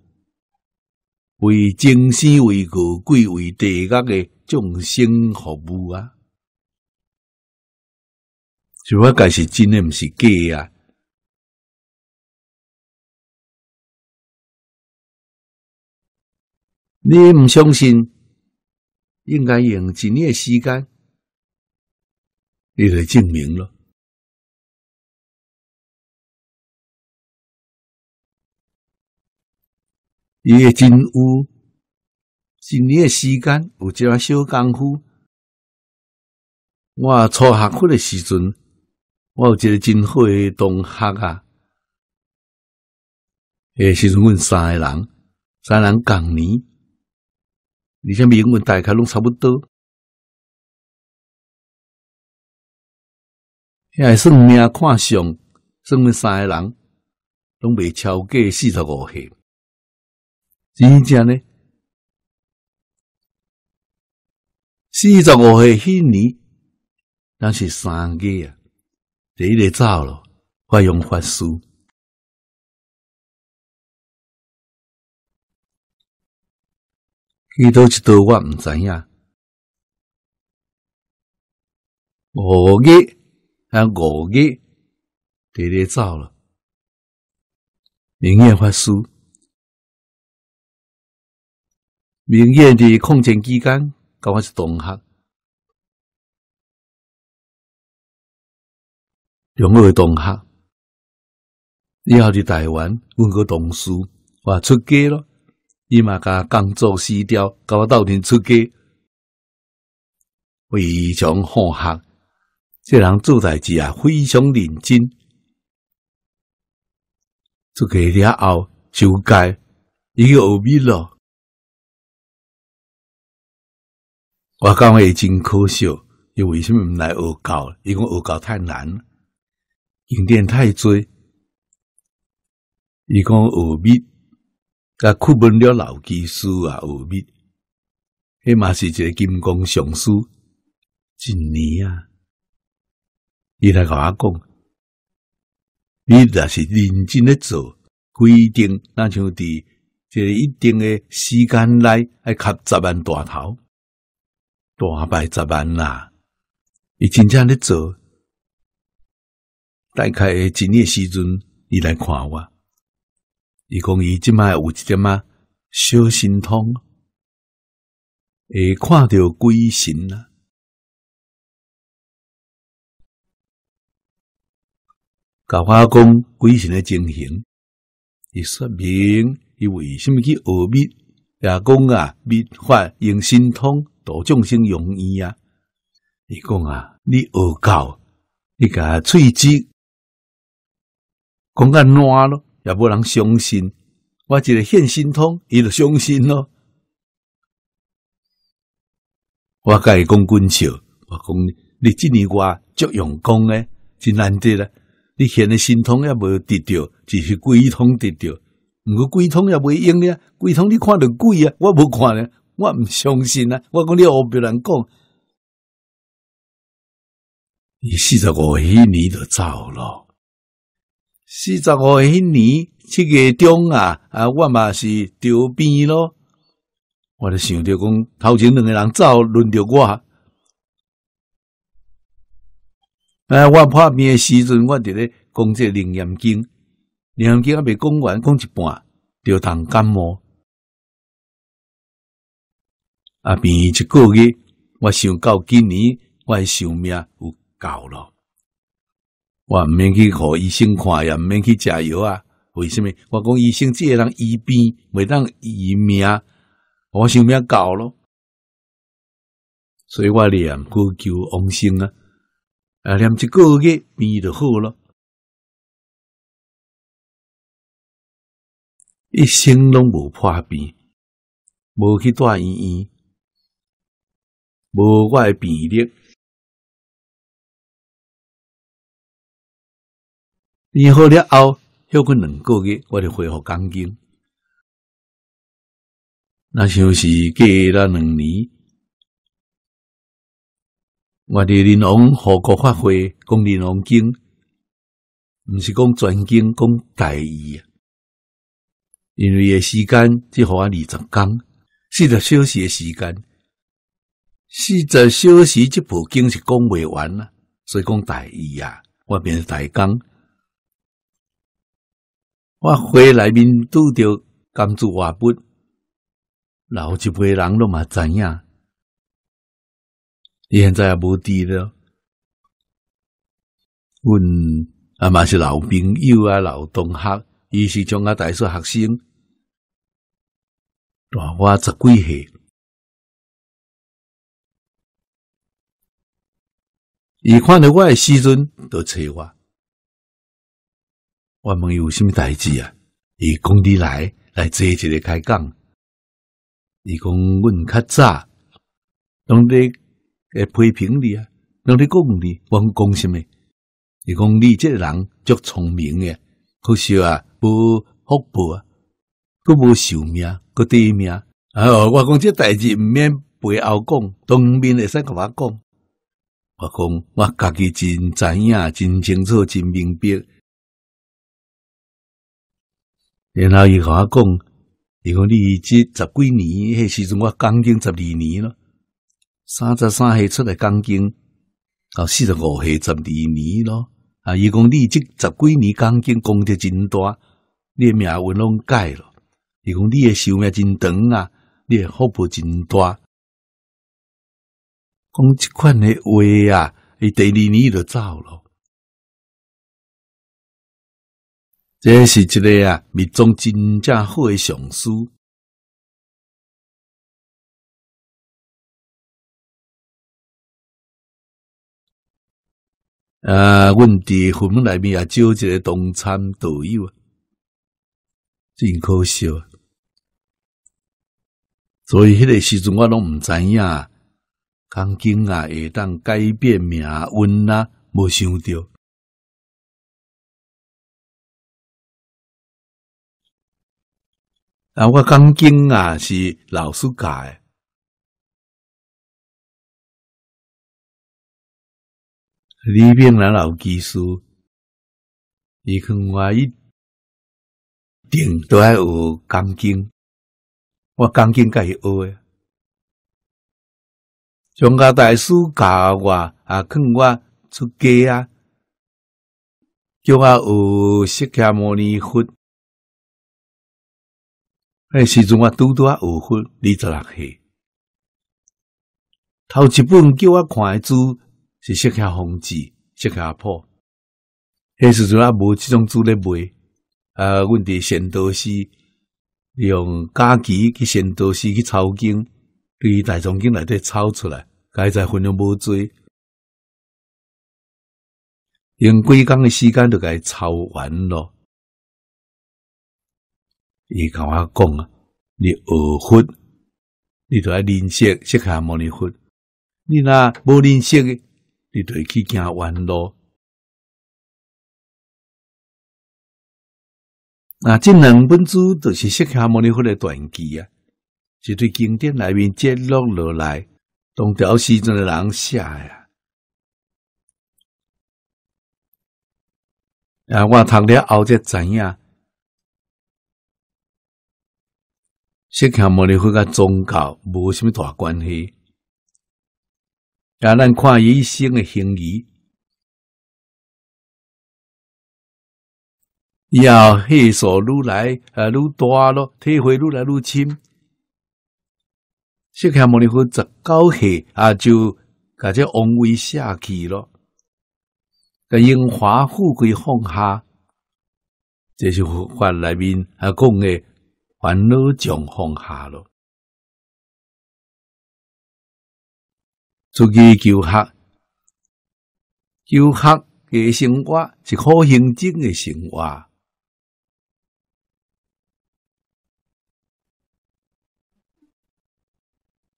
为正心为国，贵为地狱的众生服务啊！就我家是真，的不是假啊！你唔相信，应该用一年时间。你得证明了，你也真有，一年诶时间有少少功夫。我初学课的时阵，我有一个真好诶同学啊，迄时阵我们三个人，三个人同年，而且名我大概拢差不多。遐算命看相，算命三个人拢未超过四十五岁。真正呢，四十五岁迄年，咱是三个啊，第一个走咯，发扬法师。几多一多，我毋知影，五个。还五个，弟弟走了，明夜法师，明夜的空间期间，跟我是同学，中学同学。以后伫台湾问个同事，我出家了，伊嘛甲工作辞掉，甲我斗阵出家，非常好客。这人做代志啊，非常认真。做个了后，就该一个学笔咯。我讲也真可惜，因为什么唔来学教？伊讲学教太难，用点太多。伊讲学笔，甲苦本了老技师啊，学笔。迄嘛是一个金刚上师，一年啊。伊来甲我讲，伊若是认真咧做规定，那就伫即一定诶时间内要吸十万大头，大败十万啦。伊真正咧做，大概年诶时阵，伊来看我，伊讲伊即卖有一点啊，小心痛，会看着鬼神啦。甲我讲鬼神诶情形，伊说明伊为什么去学灭，也讲啊灭法用神通度众生容易啊。伊讲啊，你学教，你甲喙舌讲甲烂咯，也无人相信。我一个现神通，伊就相信咯。我甲伊讲君笑，我讲你即年话足用功诶，真难得呢。你现在神通也无得着，只是鬼通得着。毋过鬼通也袂用啊，鬼通你看着鬼啊，我无看咧，我毋相信啊。我讲你学别人讲，伊四十五迄年就走咯。四十五迄年七月中啊啊，我嘛是丢病咯。我就想着讲，头前两个人走，轮着我。啊，我破病诶时阵，我伫咧即这灵验经，灵验经啊，未讲完，讲一半就当感冒。啊，病一个月，我想到今年我诶寿命有够咯。我毋免去，互医生看，也毋免去食药啊。为什么？我讲医生即个人医病，未当医命。我寿命够咯。所以我念古求往生啊。啊，连一个月病都好了，一生拢无破病，无去大医院，无我诶病历。病好了后，休困两个月，我就恢复干净。那像是过了两年。我哋玲珑何国发挥讲玲珑经，毋是讲全经讲大义，啊。因为诶时间，只互我二十工，四十小时诶时间，四十小时即部经是讲未完啊，所以讲大义啊，我变大讲，我回来面拄着甘做话不老一辈人，拢嘛知影。现在也无伫了。阮阿嘛是老朋友啊，老同学，伊是中我大学学生，大我十几岁。伊看到我时阵就找我，我问伊有什么代志啊？伊讲你来来坐一个开讲。伊讲阮较早，当地。诶，批评你啊！那你讲你，我讲什么？伊讲你这个人足聪明诶，可惜啊，无福报，啊，佫无寿命，佫短命。啊，我讲这代志毋免背后讲，当面会使甲我讲。我讲我家己真知影，真清楚，真明白。然后伊甲我讲，伊讲你即十几年，迄时阵我讲经十二年咯。三十三岁出来钢筋，到四十五岁十二年咯。啊，伊讲你即十几年钢筋功德真大，你命运拢改咯。伊讲你诶寿命真长啊，你诶福报真大。讲即款诶话啊，伊第二年就走咯。这是一个啊，物种真正好诶上司。啊！阮伫坟内面也招一个同参道友啊，真可惜啊！所以迄个时阵我拢毋知影，钢筋啊会当改变名闻啦，无想到。那我钢筋啊是老师教诶。李炳南老技师，你看我一定多爱学钢筋，我钢筋该学诶。张家大师教我啊，看我出家啊，叫我学释迦牟尼佛。迄时阵我拄拄爱学佛，你十六去？头一本叫我看诶书。是石下红字，石下破。迄时阵啊，无即种主力卖。啊，问题先多是用假期去仙道寺去抄经，对大藏经内底抄出来，该在分量无多，用几工诶时间就该抄完咯。伊甲我讲啊，你耳福，你都要认识石下摩尼佛。你若无认识一堆去行弯路，那这两本书都是释迦牟尼佛的传记啊，是对经典里面揭录落来，东朝时阵的人写呀。啊，啊，我读了后就知影，释迦牟尼佛跟宗教无什么大关系。加咱看以生的行仪，要后岁数愈来愈大咯，体会愈来愈深。释迦牟尼佛十九岁啊，就改叫王位下去咯。那荣华富贵放下，这是佛里面啊讲的，烦恼降放下咯。出去求学，求学嘅生活是好平静嘅生活，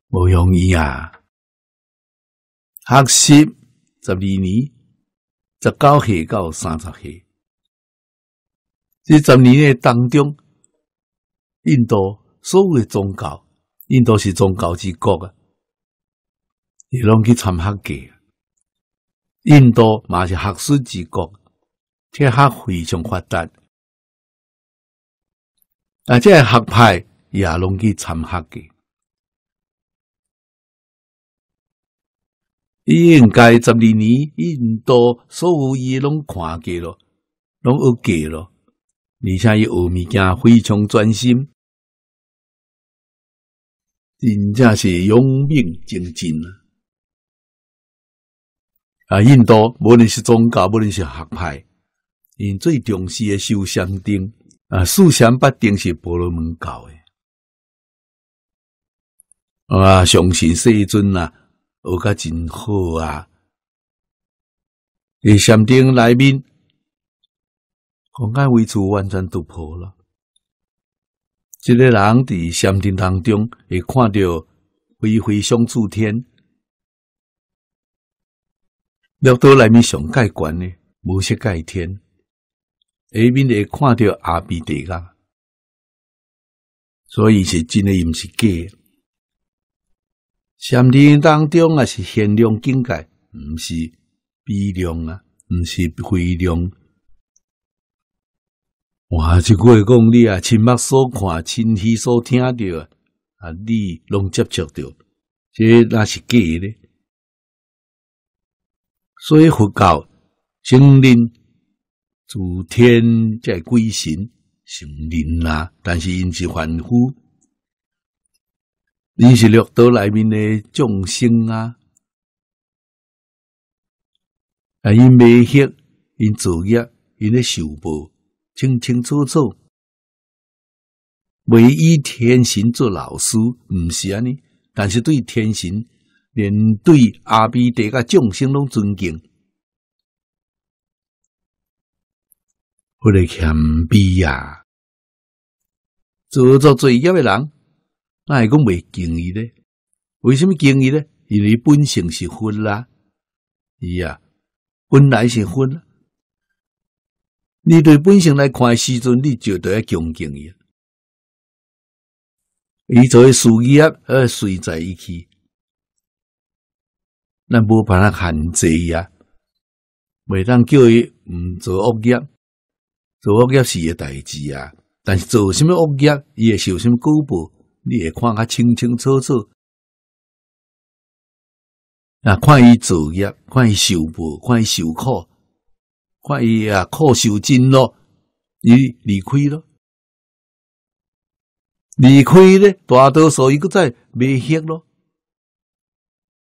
不容易啊！学习十二年，十九岁到三十岁，这十年的当中，印度所有宗教，印度是宗教之国啊！伊拢去参学嘅，印度嘛是学术之国，即系非常发达。啊，即学派也拢去参学伊应该十二年，印度所有伊拢看过了，拢学过了。而且伊学物件非常专心，真正是勇猛精进啊！啊，印度无论是宗教，无论是学派，因最重视的修禅定啊，四禅八定是婆罗门教的啊，相信世尊呐，学甲真好啊！在禅定内面，讲解为主，完全突破了。一个人伫禅定当中，会看到飞飞上诸天。六道内面上盖观的，无识盖天，下面会看到阿鼻地啊，所以是真诶，毋是假。禅定当中啊，是限量境界，毋是卑量啊，毋是非量。哇！一句话讲你啊，亲目所看，亲耳所听着啊，你拢接触着，这那是假的。所以佛教承认诸天在鬼神神灵啦，但是因是凡夫，因是六道内面的众生啊。啊，因未晓，因作业，因咧受报，清清楚楚。未以天神做老师，唔是安尼，但是对天神。连对阿弥底个众生拢尊敬，或者谦卑呀。做做作业的人，那会讲未敬伊呢？为什么敬伊呢？因为本性是分啦。伊呀，本来是分。你对本性来看时阵，你就得要恭敬伊。伊做事业而随在一起。咱无把他限制呀，未当叫伊毋做恶业，做恶业是个代志啊。但是做什么恶业，伊会受什么果报，你会看较清清楚楚。啊，看伊作业，看伊受报，看伊受苦，看伊啊苦受尽咯，伊离开咯。离开咧，大多数伊个在未歇咯。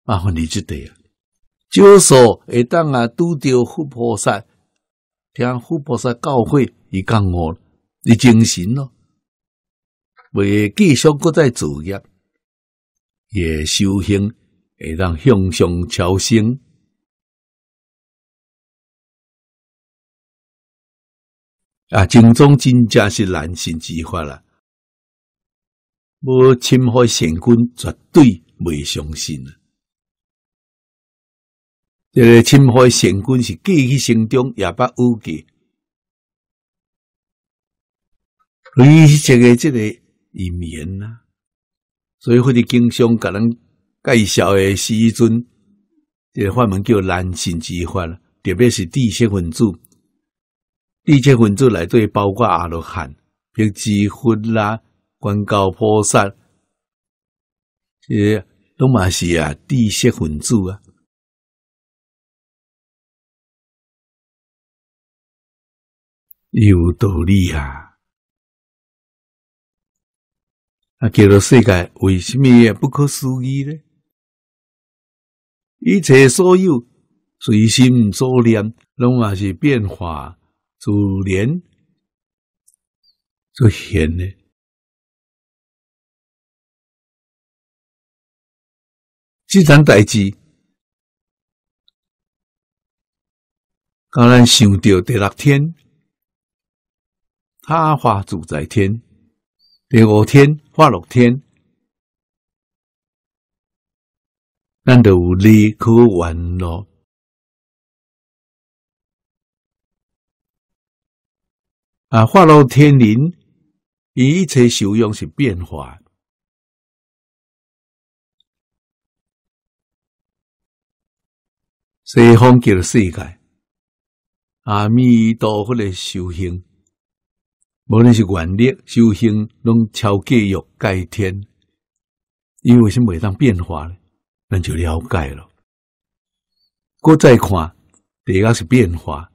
啊，你就对呀！少数会当啊，遇到护菩萨，听佛菩萨教诲，伊讲活，伊精神咯，未继续搁在作业，也修行，会当向上超生。啊，正宗真正是难信之法啦！无，清海贤君绝对未相信啊！这个青海神君是记忆成长也不乌记，所以这个这个以免呐，所以我哋经常给人介绍嘅时阵，这个法门叫南贤之法，特别是地界分子，地界分子来对包括阿罗汉、辟支佛啦、观交菩萨，这拢嘛是啊地界分子啊。有道理啊！啊，叫做世界为什么也不可思议呢？一切所有随心所念，拢也是变化自然所现的。这桩代志，刚咱想到第六天。他化主在天，第五天化落天，咱就有离可玩咯。啊！化落天灵，伊一切修养是变化，西方极乐世界，阿弥陀佛的修行。无论是原力修行，拢超过欲界天，因为什么会当变化呢？咱就了解了。我再看，第二个是变化。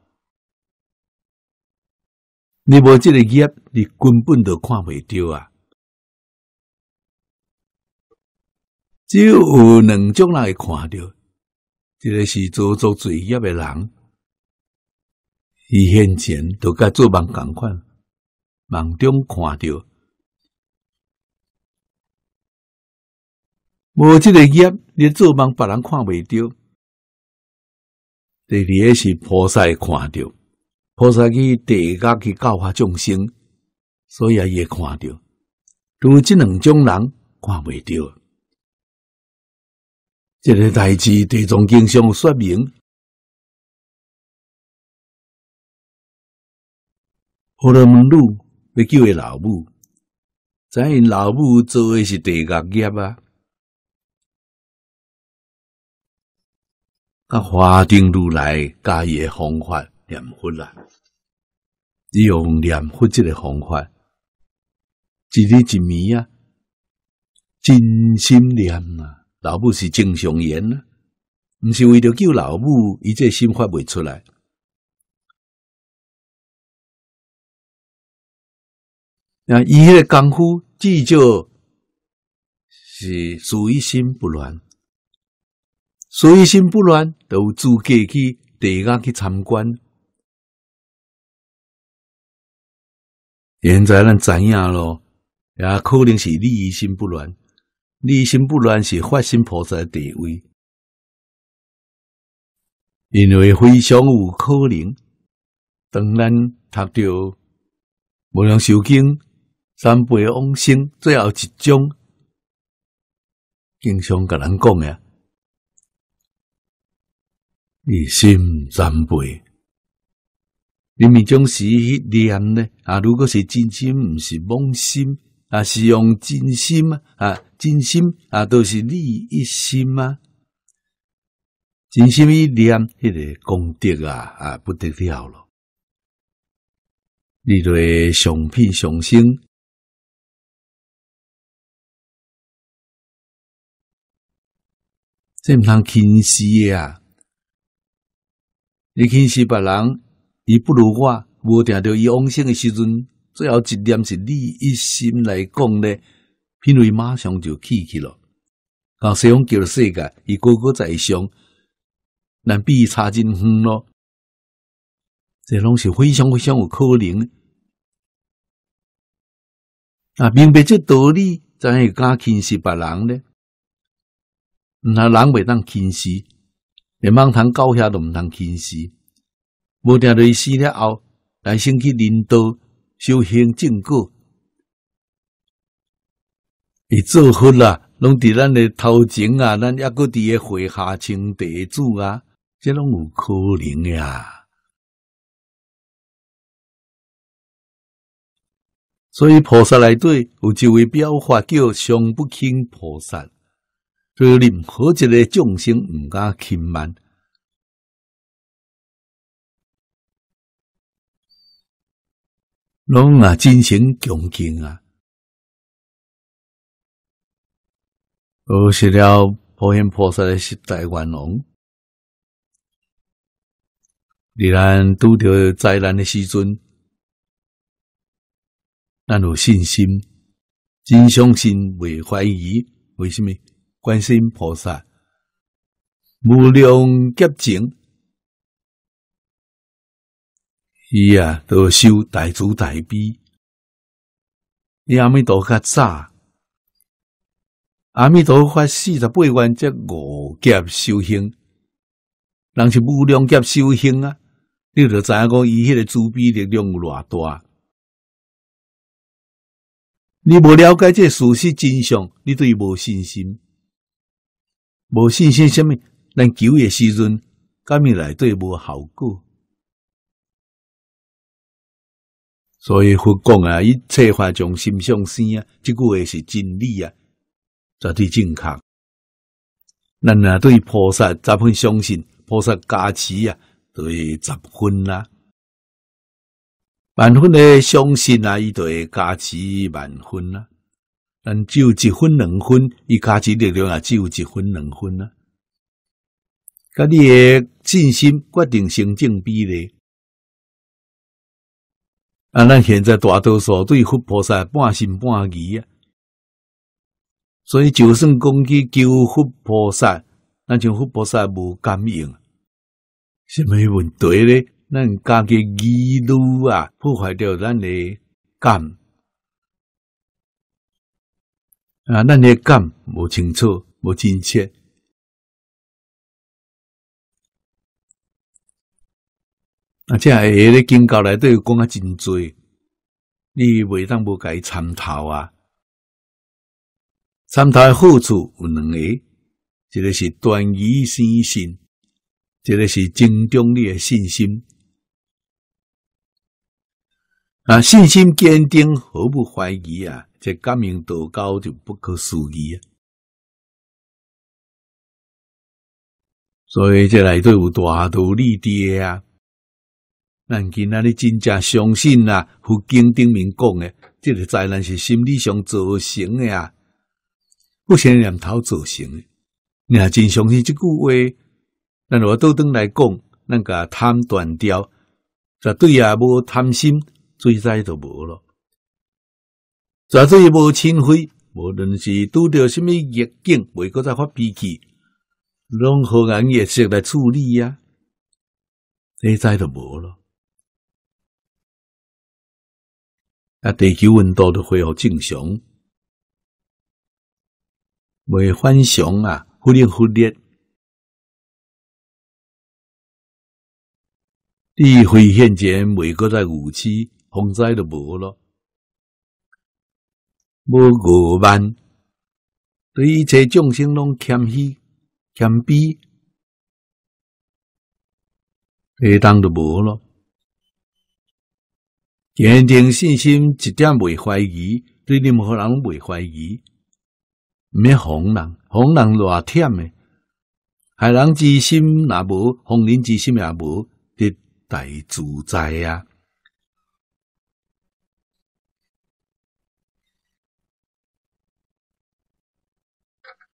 你无这个业，你根本都看未着啊。只有两种人会看到，一个是做做罪业诶人，伊现前都甲做梦共款。梦中看到，无即个业，你做梦别人看袂到。第二个是菩萨看到，菩萨去地界去教化众生，所以啊也看到。如即两种人看袂到，这个代志地藏经上说明，婆罗门路》要救伊老母，知影因老母做诶是第六业啊？甲华定如来加诶方法念佛啦，用念佛即个方法，一日一暝啊，真心念啊。老母是正常人啊，毋是为着救老母，伊这心发袂出来。那迄个功夫，至少是属于心不乱，属于心不乱，都资格去地下去参观。现在咱知影咯？也可能是利益心不乱，利益心不乱是法身菩萨地位，因为非常有可能，当然读到无量寿经。三倍往生，最后一种，经常甲人讲呀。一心三倍，你们讲是念呢？啊，如果是真心，毋是妄心，啊，是用真心啊，真心啊，都是利一心啊。真心一念，那个功德啊啊，不得了了。你对上品上生。这毋通轻视啊！你轻视别人，伊不如我；无定着伊往生诶时阵，最后一点是你一心来讲咧，品味马上就起去咯。到西方叫世界，伊个个在想，难比伊差真远咯。这拢是非常非常有可能。啊，明白这道理，怎会敢轻视别人呢？那人袂当轻视，连孟唐高下都毋当轻视，无定累死了后，来先去领导修行正果，伊做佛啦，拢伫咱诶头前啊，咱抑个伫诶回下清地主啊，这拢有可能呀。所以菩萨内底有一位表法叫上不轻菩萨。各任何一个众生，毋敢轻慢，拢啊，精诚共敬啊！学了普贤菩萨的十大愿王，你咱拄着灾难的时阵，咱有信心，真相信，未怀疑，为什么？观世音菩萨无量劫精，伊啊都修大慈大悲。阿弥陀较早，阿弥陀发四十八愿，则五劫修行。人是无量劫修行啊！你著知影讲伊迄个慈悲力量有偌大。你无了解这事实真相，你对伊无信心。无信心，什么？咱求诶时阵，革命来对无效果。所以佛讲啊，一切法从心上生啊，即句话是真理啊，绝对正确。咱啊对菩萨十分相信，菩萨加持啊，对十分啦，万分诶相信啊，就对加持万分啊。咱只有一分两分，伊家己力量也只有一分两分啊！甲你诶信心决定成正比例。啊，咱现在大多数对佛菩萨半信半疑啊，所以就算讲去求佛菩萨，咱像佛菩萨无感应，什么问题咧？咱家己疑虑啊，破坏掉咱诶感。啊，那诶感无清楚，无真切。啊，即系你经教内底要讲啊，真多。你袂当无甲伊参透啊。参透诶好处有两个，一个是转移信心，一个是增长你诶信心。啊，信心坚定，何不怀疑啊？这感应多高就不可思议啊！所以这内底有大理利的啊。咱今仔日真正相信啦？佛经顶面讲诶，这个灾难是心理上造成诶啊，不先念头造成诶。你若真相信即句话？咱我倒转来讲，咱甲贪断掉，绝对也无贪心，最灾就无咯。绝对无清灰，无论是拄着什么逆境，未搁再发脾气，拢好人嘢识来处理呀。火灾都无咯，啊，地球温度都恢复正常，未反常啊，忽冷忽热。地震、现前未搁再有起，风灾都无咯。无傲慢，对一切众生拢谦虚、谦卑，下当就无咯。坚定信心，一点未怀疑，对任何人拢未怀疑，免哄人，哄人偌忝诶。害人之心也无，防人之心也无，得大自在啊！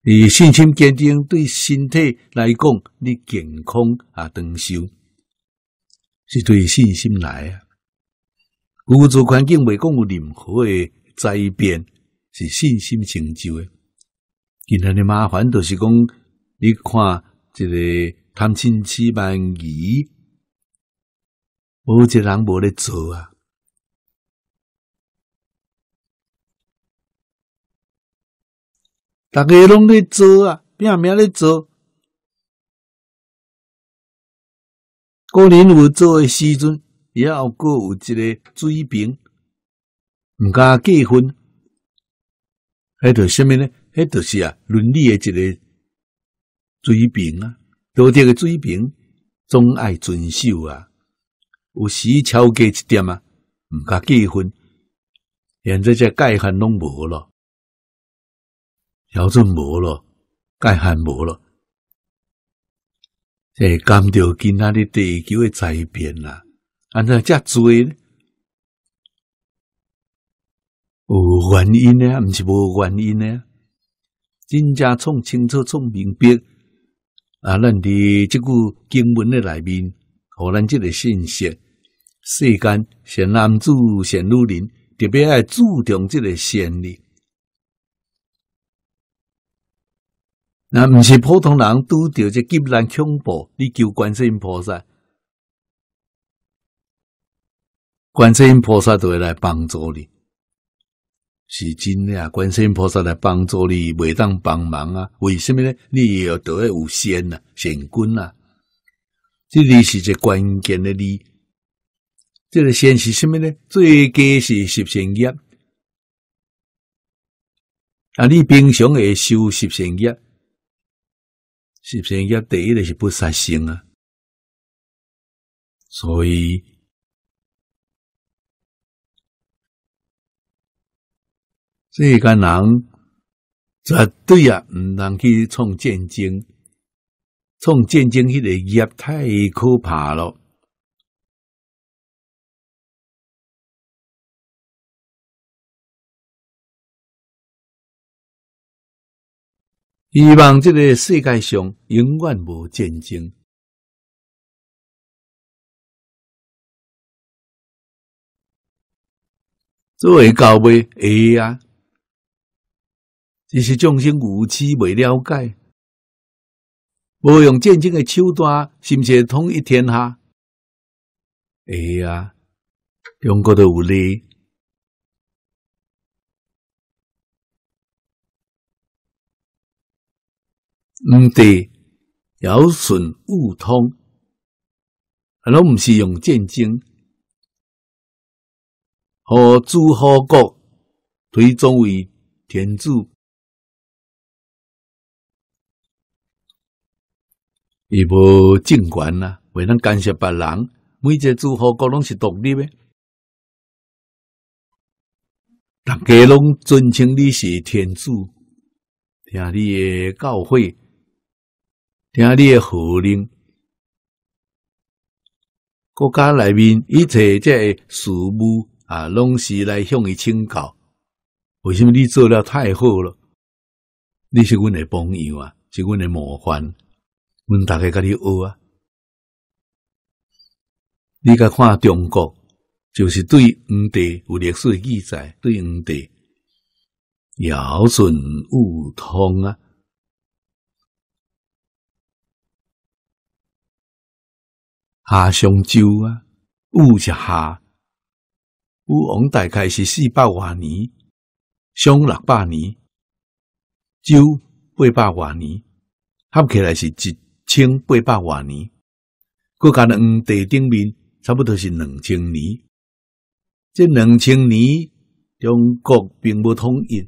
你信心坚定，对身体来讲，你健康啊长寿，是对信心来啊。如果环境未讲有任何的灾变，是信心成就的。今天的麻烦著是讲，你看一个贪千痴万疑，无一人无咧做啊。大家拢在做啊，拼命在做。过年有做的时候，也要过有一个水平，唔敢结婚。迄就什么呢？迄就是啊，伦理的一个水平啊，道德的水平，总爱遵守啊。有时超过一点啊，唔敢结婚，现在这界限拢无了。条整无咯，界限无咯，这感到今仔日地球的灾变啦，安怎遮多呢？有原因呢，毋是无原因呢？真正创清楚、创明白啊！咱伫即句经文的内面，互咱即个信息：世间善男子、善女人，特别爱注重即个善例。那毋是普通人拄着这急难、恐怖，你求观世音菩萨，观世音菩萨都会来帮助你，是真啊！观世音菩萨来帮助你，袂当帮忙啊？为什么呢？你也要得有仙啊，仙君啊，这里是个关键的哩。这个仙是甚物呢？最佳是十善业，啊！你平常会修十善业？是先业第一的是不杀生啊，所以这个人绝对啊，唔能去创战争，创战争去的业太可怕了。希望这个世界上永远无战争。作为教尾，哎呀，只是众生无知，未了解，不用战争的手段，是不是统一天下？哎呀，中国都有理。唔得，尧舜悟通，拢唔是用战争，互诸侯国推崇为天子，伊无政权啊，未能干涉别人。每只诸侯国拢是独立诶。大家拢尊称你是天子，听你诶教诲。听你的号令，国家内面一切这事务啊，拢是来向伊请教。为什么你做了太好了？你是阮的榜样啊，是阮的模范，阮逐大家跟你学啊。你甲看中国，就是对黄帝有历史记载，对黄帝尧舜禹通啊。夏、商、周啊，是夏，武王大概是四百多年，商六百年，周八百多年，合起来是一千八百多年。国家两黄地顶面差不多是两千年，这两千年中国并不统一，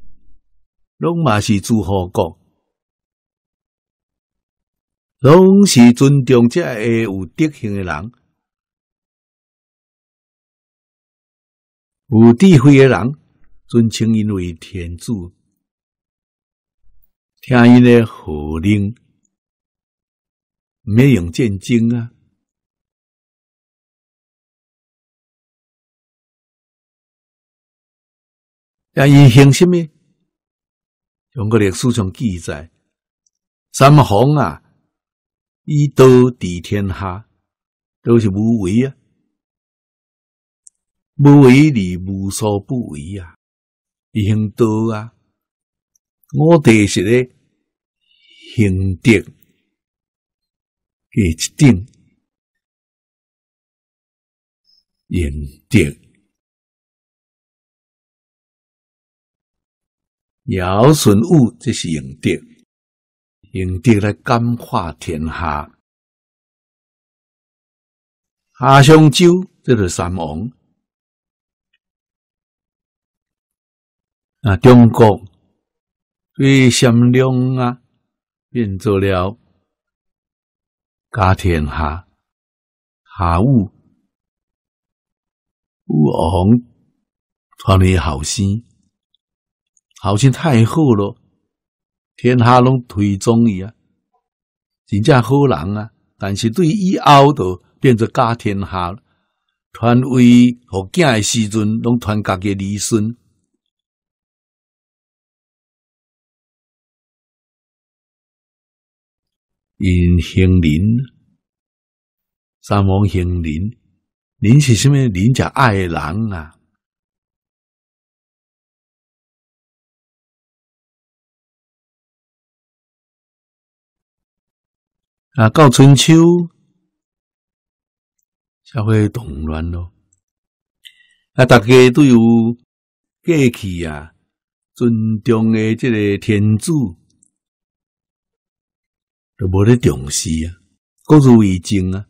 拢嘛是诸侯国。拢是尊重这会有德行的人、有智慧的人，尊称因为天主听伊的号令，免用战争啊。啊，伊行什么？从个历史上记载，三皇啊。以道治天下，都是无为啊！无为而无所不为啊！以行道啊！我地是咧行定，给一定，定定，尧舜禹这是定定。用德来感化天下，夏商周这个三王啊，中国对善良啊，变做了家天下，夏武武王传给后心，后心太好了。天下拢推崇伊啊，真正好人啊。但是对以后著变做假天下了。传位和囝的时阵，拢传家己子孙。因乡林，三王乡林，林是什么？林是爱的人啊。啊，到春秋，社会动乱咯。啊，大家都有过去啊，尊重的这个天主，都无咧重视啊。各书已经啊，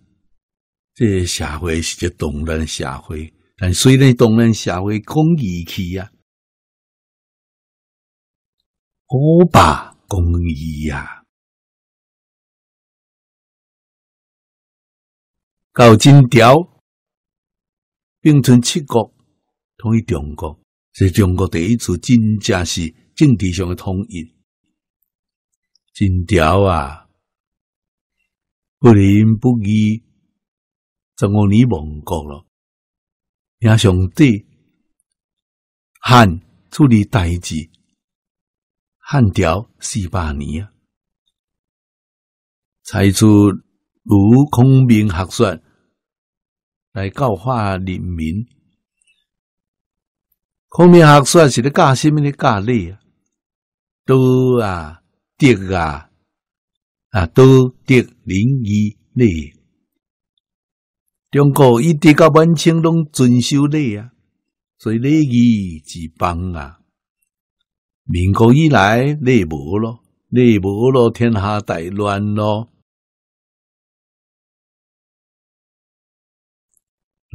这社会是一个动乱社会。但虽然动乱社会，讲义气啊，古吧讲义啊。到金朝，并存七国，统一中国是中国第一次真正是政治上的统一。金朝啊，不仁不义，怎么你亡国了？亚兄帝汉处理大事，汉朝四百年啊，才出如孔明核算。来教化人民，孔明学说是个教什么的教理啊，道啊德啊啊道德仁义礼，中国一直到文清拢遵守礼啊，所以礼义治邦啊。民国以来礼无咯，礼无咯，天下大乱咯。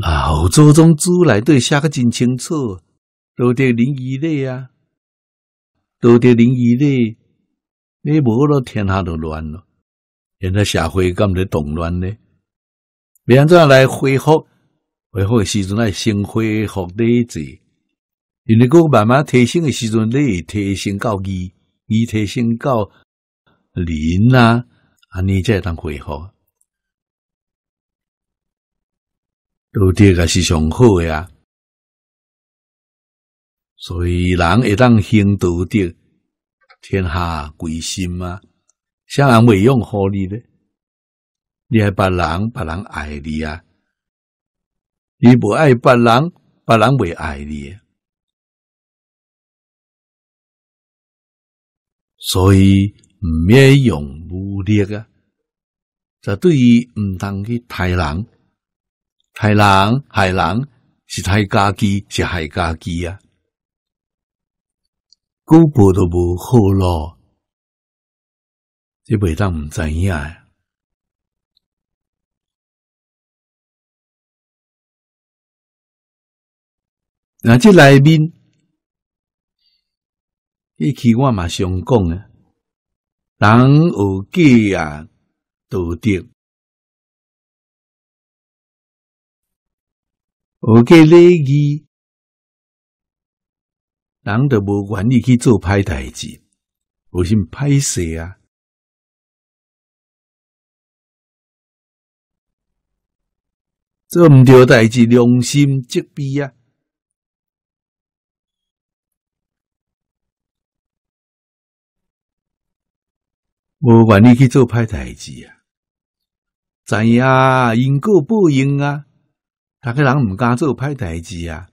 老祖宗祖来都写个真清楚，都得伦一类啊，都得伦一类，你无了天下就乱了。现在社会敢得动乱呢？明仔来恢复，恢复的时阵呢先恢复理制，因为够慢慢提升的时阵呢提升到二，二提升到零啦，啊你才当恢复。道德也是上好的啊，所以人一旦行道德，天下归心啊。啥人会用好你呢？你爱别人，别人爱你啊？你不爱别人，别人未爱你。所以，毋免用武力啊，就对于唔当去杀人，害人害人是害家己，是害家己啊！高部都无好咯，这袂当唔知影啊！那这内面，一起我嘛上讲啊，人有机啊道德我讲那句，人都无愿意去做歹代志，无心歹势啊，做毋到代志，良心折悲啊，无愿意去做歹代志啊，知影因果报应啊。逐个人毋敢做歹代志啊！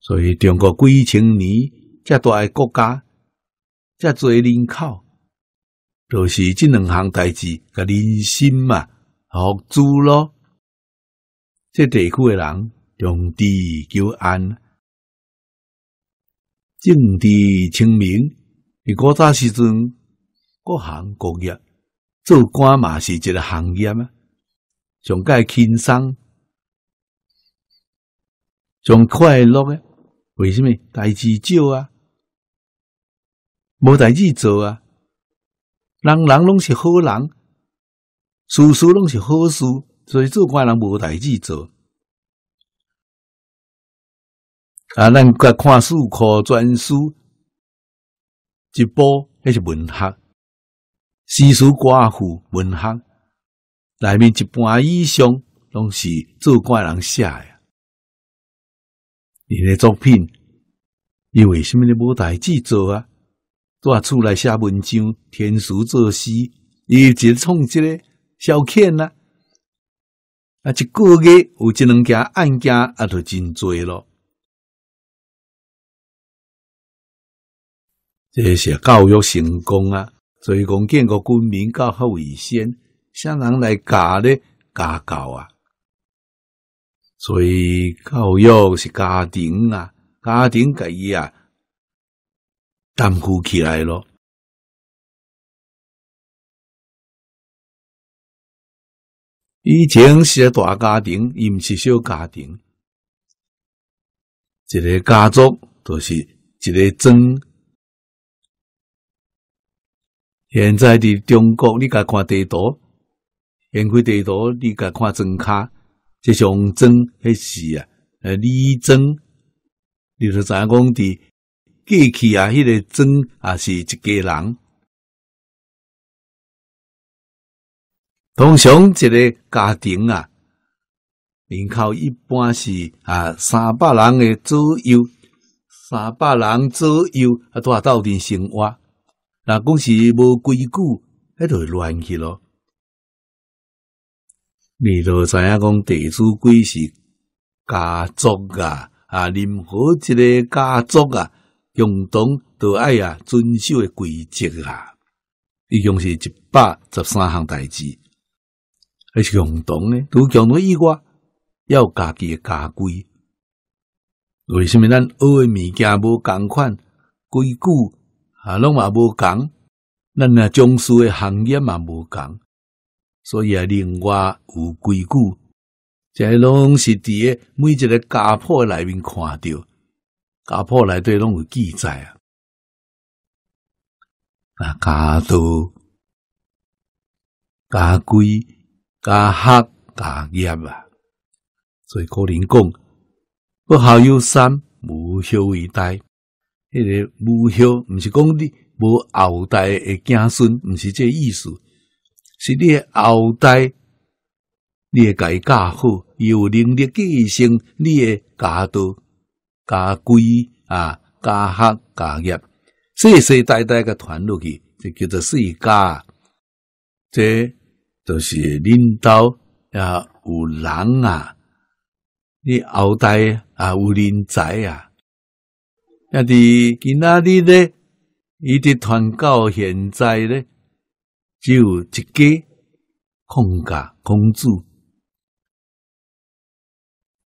所以中国几千年，遮大诶国家，遮侪人口，著是即两项代志，甲人心嘛，互做咯。即地区诶人，用地求安，政治清明。伫古早时阵，各行各业，做官嘛是一个行业啊。上家轻松，上快乐诶。为什么代志少啊？无代志做啊？人人拢是好人，事事拢是好事，所以做坏人无代志做啊？咱个看书、看专书，一部迄是文学，诗书寡赋文学。内面一半以上拢是做官人写呀。你的作品，你为什么无代志做啊？蹛厝内写文章、天书、作诗，伊就创这个消遣啊。啊，一个月有一两件案件，啊就真多咯。这是教育成功啊，所以讲建国、军民教好为先。香港来教咧，搞教啊，所以教育是家庭啊，家庭伊啊，担负起来咯。以前是大家庭，伊毋是小家庭，一个家族都是一个庄。现在的中国，你甲看地图。钱开地图，你甲看前卡，即像真迄是啊？诶，李真，你说知影讲伫过去啊，迄个真啊，是一家人。通常一个家庭啊，人口一般是啊三百人的左右，三百人左右啊，才斗阵生活。那讲是无规矩，那就乱去咯。你都知影讲，地主规是家族啊，啊，任何一个家族啊，共同都爱啊遵守的规则啊，一共是一百十三项代志，还是共同呢？拄共同以外，要家己的家规。为什么咱学的物件无共款规矩啊？拢嘛无共，咱啊从事的行业嘛无共。所以啊，另外有规矩，即拢是伫每一个家谱内面看到，家谱内底拢有记载啊。啊，家多、家规、家学、家业啊，所以古人讲：不孝有三，无后为大。迄个无孝，毋是讲你无后代诶子孙，毋是这意思。是你诶后代，你诶家教好，有能力继承你诶家道、家规啊、家学、家业，世世代代的传落去，就叫做世家。这都是领导啊，有人啊，你后代啊，有人才啊，那伫今仔日咧，一直传到现在咧，只有一个孔家公主，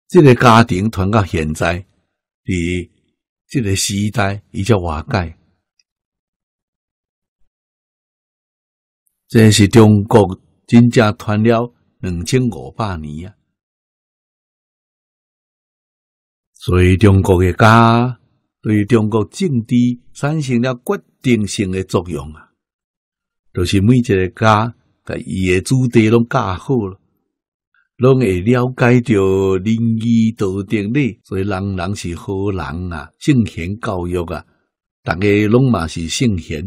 这个家庭传到现在，第这个时代，已叫瓦解。这是中国真正传了两千五百年啊！所以，中国的家对中国政治产生了决定性的作用啊！就是每一个家，甲伊个子弟拢教好了，拢会了解到仁义道德哩，所以人人是好人啊，圣贤教育啊，大家拢嘛是圣贤，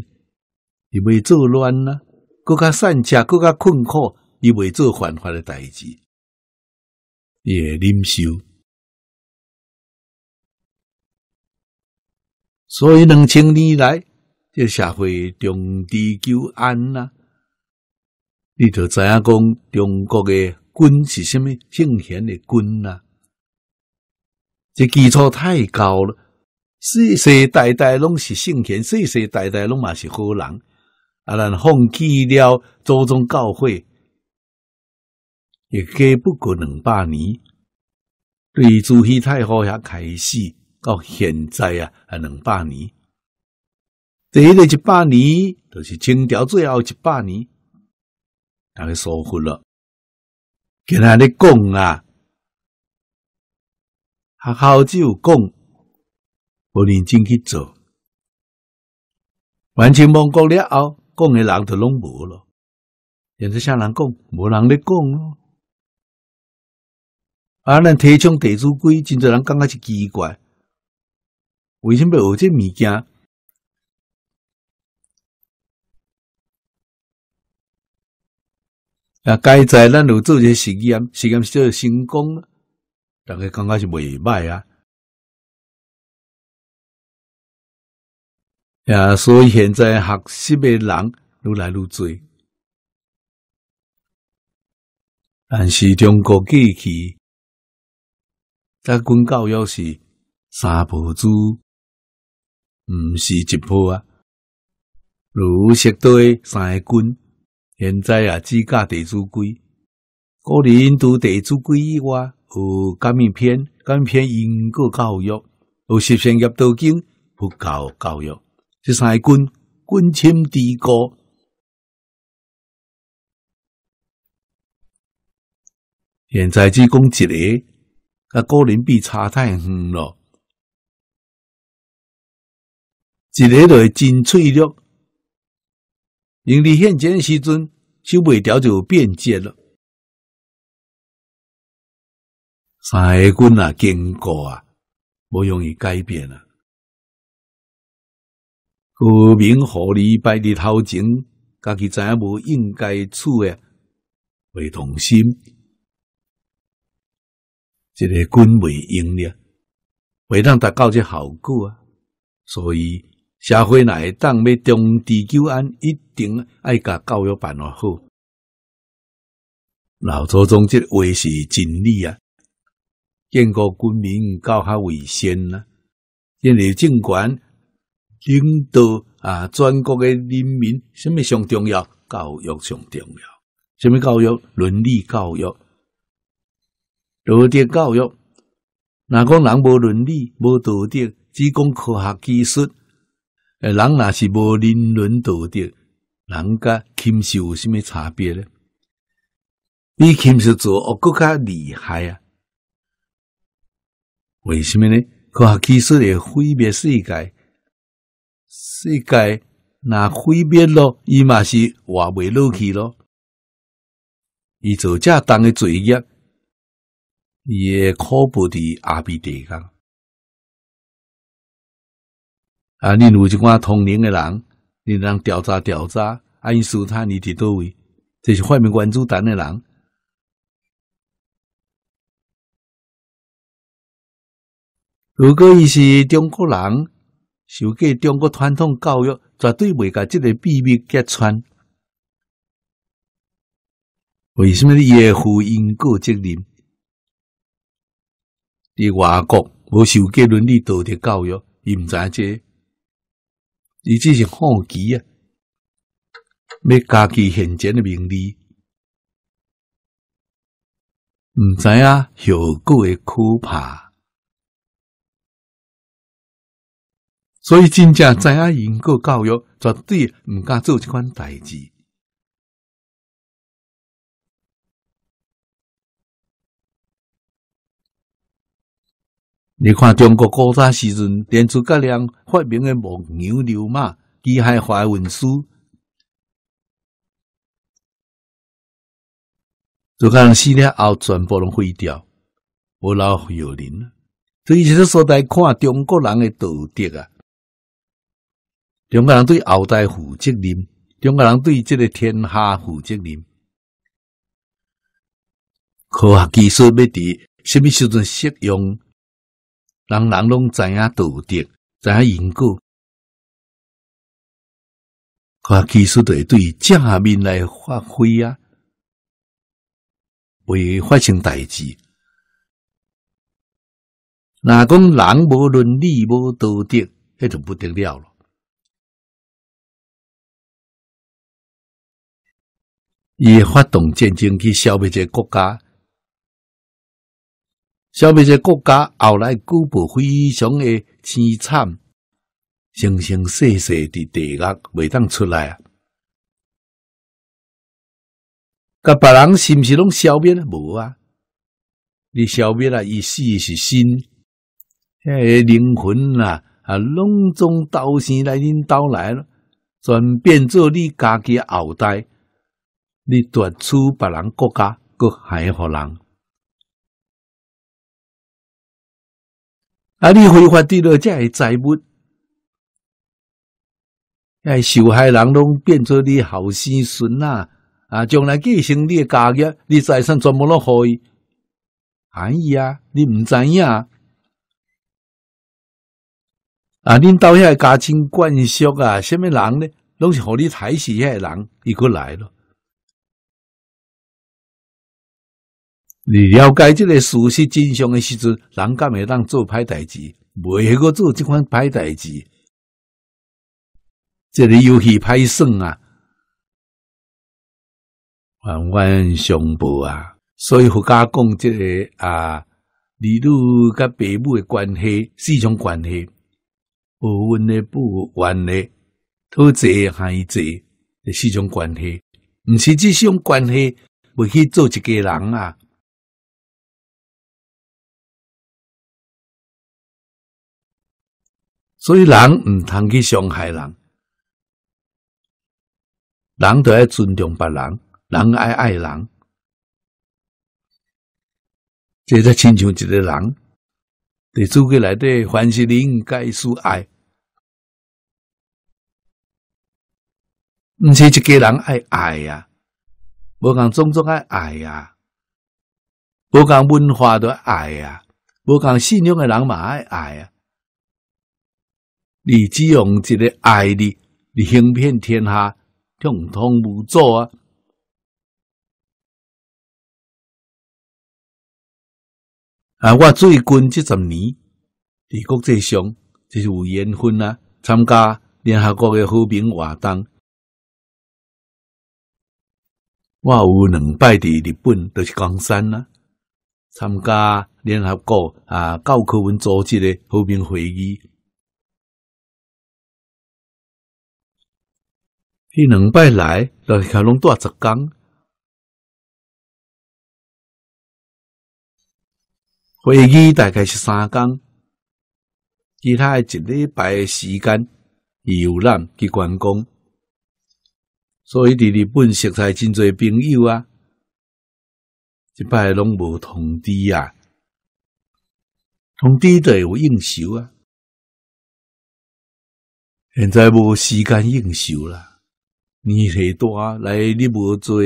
伊袂做乱啊，更较善食，更较困苦，伊袂做犯法的代志，伊会忍受。所以两千年来。这社会重地久安呐，你著知影讲，中国的军是甚么圣贤的军呐？这基础太高了，世世代代拢是圣贤，世世代代拢嘛是好人。啊，咱放弃了祖宗教诲，也过不过两百年？对，慈禧太后遐开始到现在啊，啊两百年。第一个一百年，就是清朝最后一百年，大家疏忽了。今仔你讲啊，学校只有讲，无认真去做。完成民国了后，讲嘅人就拢无了。现在啥人讲，无人咧讲咯。啊，咱提倡地主规，真多人感觉是奇怪，为虾物学这物件？啊！该在咱有做些实验，实验是做成功，大家感觉是未歹啊！呀，所以现在学习的人愈来愈多，但是中国过去在军教育是三步走，唔是一步啊，如石对三个军。现在啊，只教地主规，个人读地主规以外，学革命片、革命片英国教育，学实现业道经、佛教教育，这个军军亲帝国。现在只讲一个，甲个人比差太远咯。一个会真脆弱。用在现前时阵，收不掉就变质了。三个军啊，坚固啊，无容易改变啊。各名合理摆的头前，家己知影无应该处诶，未动心，这个军未用了，未让达到出效果啊，所以。社会奈会当要中地久安，一定爱甲教育办落好。老祖宗即话是真理啊！建国、军民教学为先啊，因为政权、领导啊，全国嘅人民，什咪上重要？教育上重要？什咪教育？伦理教育、道德教育。哪个人无伦理、无道德，只讲科学技术。人若是无人伦道德，人甲禽兽有虾米差别呢？比禽兽做恶更较厉害啊！为什么呢？科学技术会毁灭世界，世界若毁灭了，伊嘛是活未落去咯。伊做这重诶罪业，伊也可不伫阿鼻地讲。啊！恁有一寡同龄诶人，你让调查调查，爱因斯他你伫叨位？这是发明关注弹诶人。如果伊是中国人，受过中国传统教育，绝对袂甲即个秘密揭穿。为什么会负因果责任？伫外国无受过伦理道德教育，伊毋知这。伊只是好奇啊，要加己现前的名利，毋知影后果会可怕，所以真正知影英国教育绝对毋敢做即款代志。你看中国古早时阵，连诸葛亮发明的木牛流马、机械滑轮书，葛亮死了后全部拢毁掉，无老有灵。对，其实说来看中国人诶道德啊，中国人对后代负责任，中国人对这个天下负责任。科学技术要伫什么时阵适用？人人拢知影道德，知影因果，看技术的对正面来发挥啊，未发生代志。若讲人无伦理，无道德，迄就不得了了。伊发动战争去消灭一个国家。消灭这国家，后来举报非常的凄惨，形形色色的地狱未当出来啊！噶别人是不是拢消灭了？无啊！你消灭了，意思是心、个灵魂啊，啊，拢从刀先来，恁刀来了，转变做你家己后代，你夺取别人国家，搁害何人？啊！你挥霍掉了这些财物，哎，受害人拢变成你后生孙啦！啊，将来继承你的家业，你财产全部拢可以。安逸啊，你唔知影啊！恁你遐下家境官缩啊，什么人呢？拢是互你歹死遐人伊个来了。你了解这个事实真相的时阵，人敢会当做歹代志，袂去个做这款歹代志。这个游戏歹算啊，冤冤相报啊。所以佛家讲这个啊，儿女甲父母的关系四种关系，和温的不温的，拖者害者，四种关系。唔是这种关系，袂去做一个人啊。所以，人毋通去伤害人，人都爱尊重别人，人爱爱人，即才亲像一个人，对祖内来凡欢你应该输爱，毋是一家人爱爱呀，无共种种爱爱呀，无共文化的爱呀，无共信仰诶人嘛爱爱呀。李只用一个爱你，你行遍天下统通无阻啊！啊，我最近这十年，伫国际上就是有缘分啊，参加联合国诶和平活动。我有两摆伫日本，就是冈山啊，参加联合国啊教科文组织诶和平会议。去两摆来，都是拢带十天，会议大概是三天，其他一礼拜时间游览去观光。所以在日本识得真多朋友啊，一摆拢无通知啊，通知都有应酬啊，现在无时间应酬啦。年岁大来，你无做，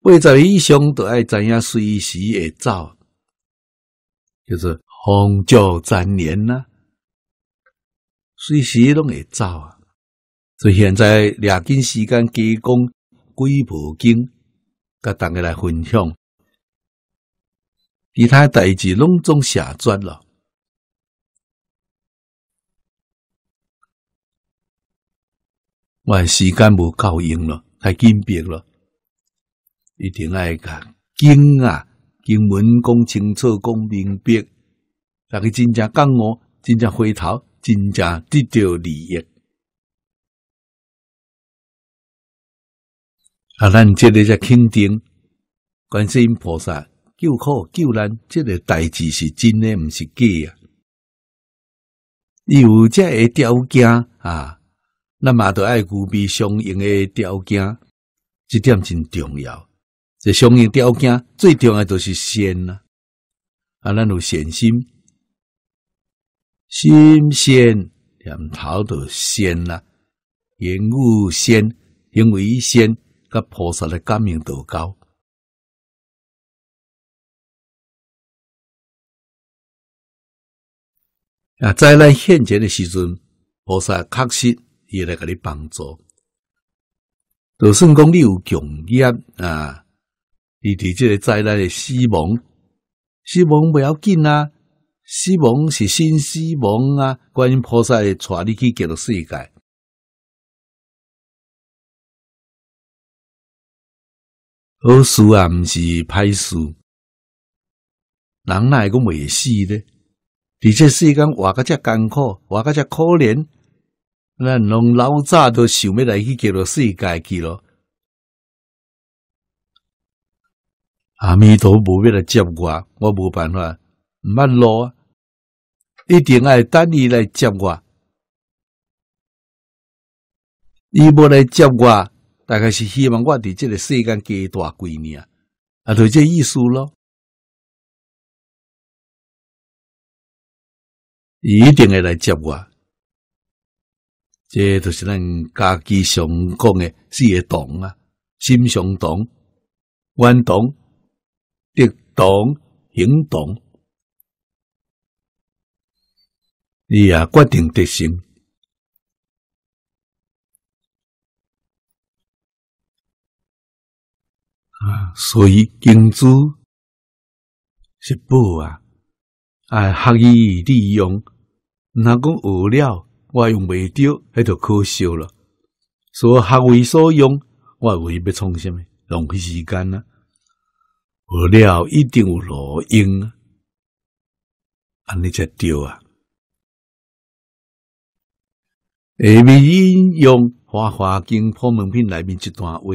八十以上都爱知影随时会走，就是风照残年呐，随时拢会走啊。所以现在抓紧时间加讲《几部经》，甲大家来分享，其他代志拢总下转了。我时间无够用了，太紧逼了，一定爱甲经啊，经文讲清楚、讲明白，大个真正讲我，真正回头，真正得到利益。啊，咱这日在肯定，观世音菩萨救苦救难，这个代志是真的，唔是假啊！有这个条件啊！咱嘛都爱具备相应诶条件，即点真重要。这相应条件最重要的就是仙啊，啊，咱有善心，心善念头都仙啊，言语仙，行为仙，甲菩萨的感应度高。啊，在咱现前诶时阵，菩萨确实。也来甲你帮助，就算讲你有强业啊，遇伫即个灾难的死亡，死亡不要紧啊，死亡是新死亡啊，观音菩萨带你去极乐世界。好事啊，毋是歹事，人会讲未死呢，而且世间活个遮艰苦，活个遮可怜。咱拢老早都想要来去叫做世界去咯，阿弥陀佛要来接我，我无办法，唔捌路啊，一定爱等伊来接我。伊无来接我，大概是希望我伫这个世间过大几年，啊，啊就这意思咯，伊一定会来接我。这就是咱家己常讲的四个党啊：心相同、运动、德党、行动。你也决定得行，啊，所以金子是不啊？哎，学以利用，那个无聊。我用未到，迄著可惜了。所以学为所用，我为要创什么？浪费时间啊！我料一定有路用啊，安尼才对啊！下面你用花花经破门品内面一段话：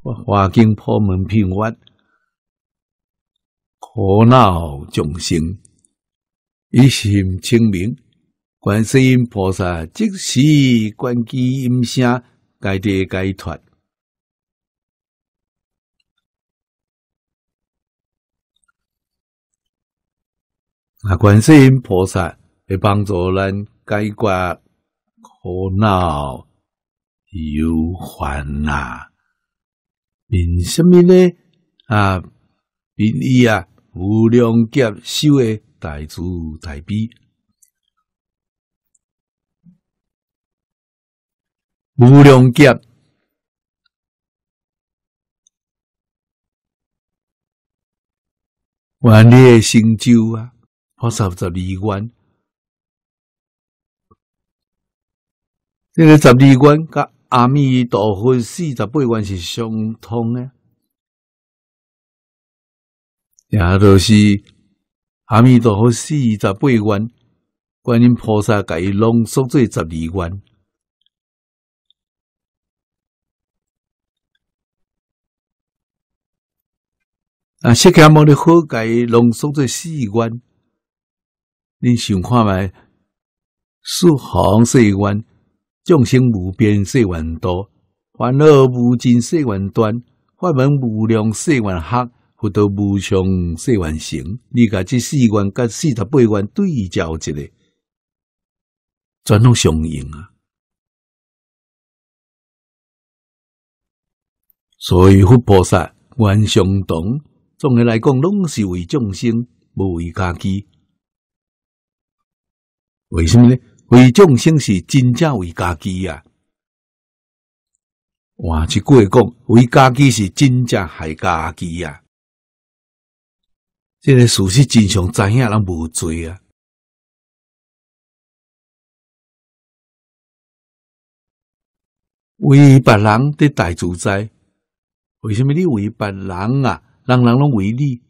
花花经破门品，曰，苦恼众生，一心清明。观世音菩萨即时观机应现，解的解脱。啊，观世音菩萨会帮助咱解决苦恼、忧患啊！凭什么呢？啊？凭伊啊，无量劫修的大慈大悲。无量劫，万劫千周啊！菩萨不着离观，这个十二观跟阿弥陀佛四十八愿是相通的。也就是阿弥陀佛四十八愿，观音菩萨加伊浓缩做十二观。啊！世间末的火界浓缩在四愿，你想看卖？四行四愿，众生无边四愿多，烦恼无尽四愿断，法门无量四愿黑，佛道无上四愿成。你甲这四愿甲四十八愿对照一下，全拢相应啊！所以佛菩萨愿相同。总的来讲，拢是为众生，无为家己。为什么呢？为众生是真正为家己呀。哇，一句话讲，为家己是真正害家己呀。这个事实真相，知影人无罪啊。为别人得大自在，为什么你为别人啊？人人拢为你，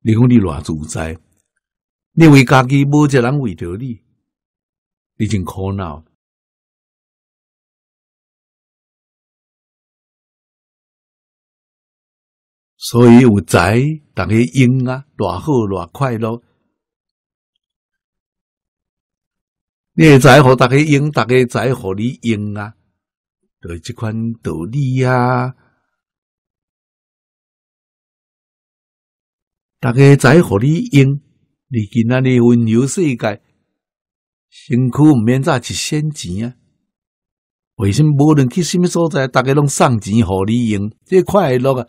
你讲你偌自在，你为家己，无一个人为着你，你真苦恼。所以有财，大家用啊，偌好偌快乐。你财和大家用，大家财和你用啊，对这款道理啊。大家在乎你用，你今仔日温柔世界，辛苦不免再去献钱啊？为什么无论去什么所在，大家拢送钱互你用？这快乐啊！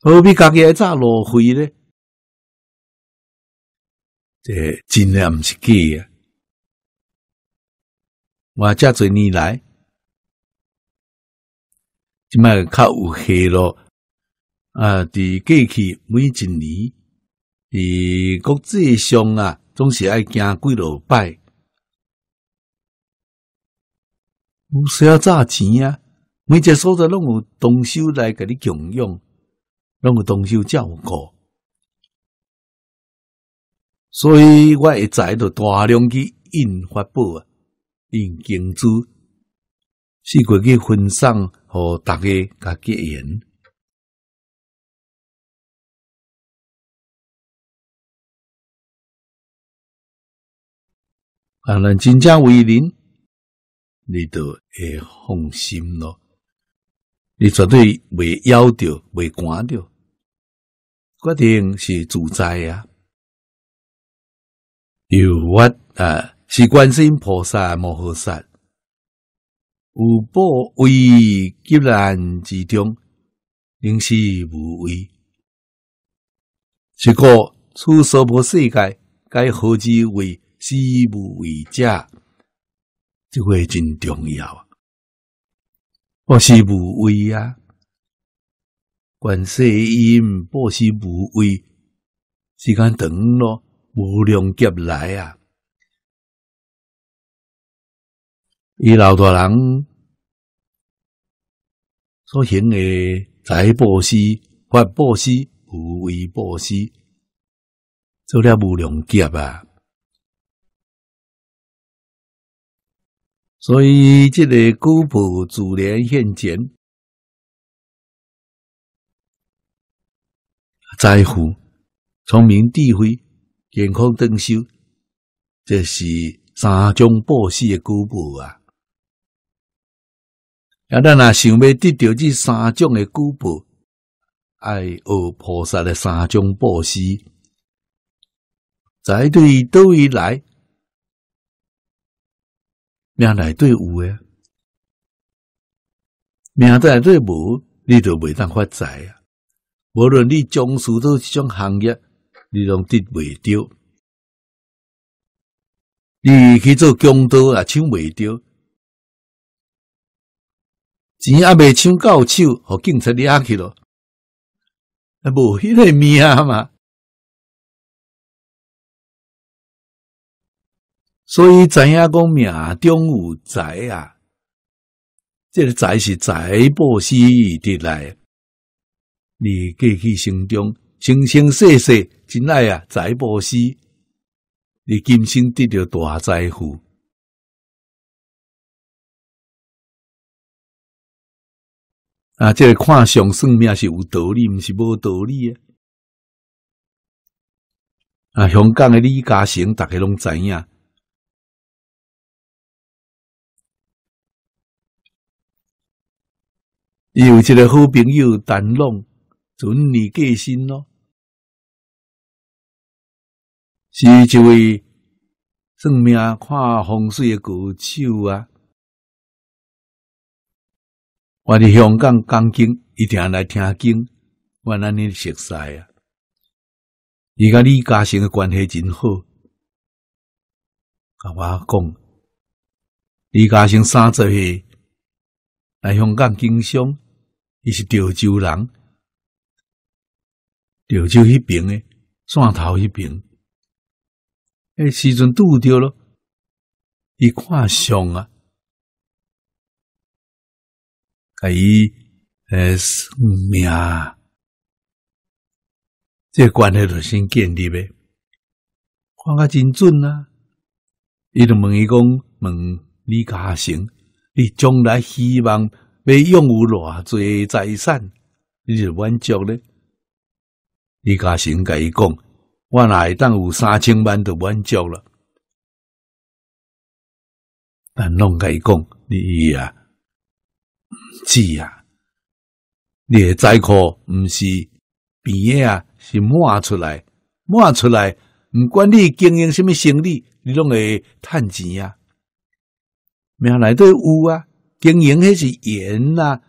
何必家己来砸路费呢？这真的不是假啊！我遮侪年来。即卖较有戏咯啊！伫过去每一年，伫国际上啊，总是爱行几落摆，有需要赚钱啊。每只所在拢有动手来给你供用，拢有动手照顾。所以我一再都大量去印法宝啊，印经书，是过去分送。和大家结缘，啊，人真正为人，你都会放心了，你绝对未枵着，未赶着，决定是自在啊。有我啊，是观世音菩萨、摩诃萨。无暴为极难之中，宁死无为。是故，出娑婆世界，该何之为死无为者？这话真重要啊！不是无为啊，观世音不是无为，时间长了，无量劫来啊。以老大人所行的财布施、法布施、无为布施，做了无量劫啊！所以这个古布自然现前，在乎聪明智慧、健康长寿，这是三种布施的古布啊！啊，咱若想要得到这三种的果报，爱恶菩萨的三种布施，在对到一来，命来对有诶；命来对无，你就袂当发财啊！无论你从事到一种行业，你拢得袂到；你去做工作也抢袂到。钱也未抢到手，互警察了去咯。啊，无迄个命啊嘛！所以知影讲命中有财啊，这个财是财布施得来，你过去生中，生生世世真爱啊财布施，你今生得到大财富。啊，这个看相算命是有道理，毋是无道理啊！香港的李嘉诚，逐个拢知影。伊有一个好朋友陈龙，准你过新咯，是一位算命看风水的高手啊。我伫香港讲经，一定来听经。我那尼熟悉啊，伊甲李嘉诚的关系真好。甲我讲，李嘉诚三十岁来香港经商，伊是潮州人，潮州那边的汕头那边，迄时阵拄着了，伊看相啊。甲伊，诶，生命，这关系就先建立呗，看阿真准啊！伊就问伊讲，问李嘉诚，你将来希望要拥有偌侪财产，你就满足咧？李嘉诚甲伊讲，我哪会当有三千万就满足了？但拢甲伊讲，你啊！是啊！你诶财富毋是变啊，是买出来，买出来。毋管你经营什么生意，你拢会趁钱啊。命内底有啊，经营迄是缘啊，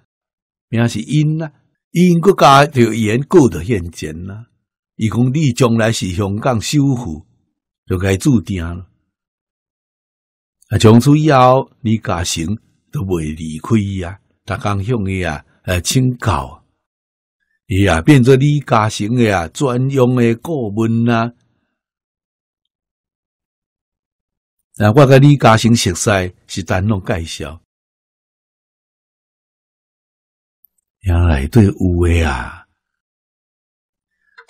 命是因啊，因国家就缘过的现前啊。伊讲你将来是香港首富，就该注定啊。啊，从此以后你家庭都袂离开啊。逐工向伊啊，呃请教，伊啊变成李嘉诚的啊专用的顾问啊。那我甲李嘉诚熟识是单弄介绍，名内对有诶啊，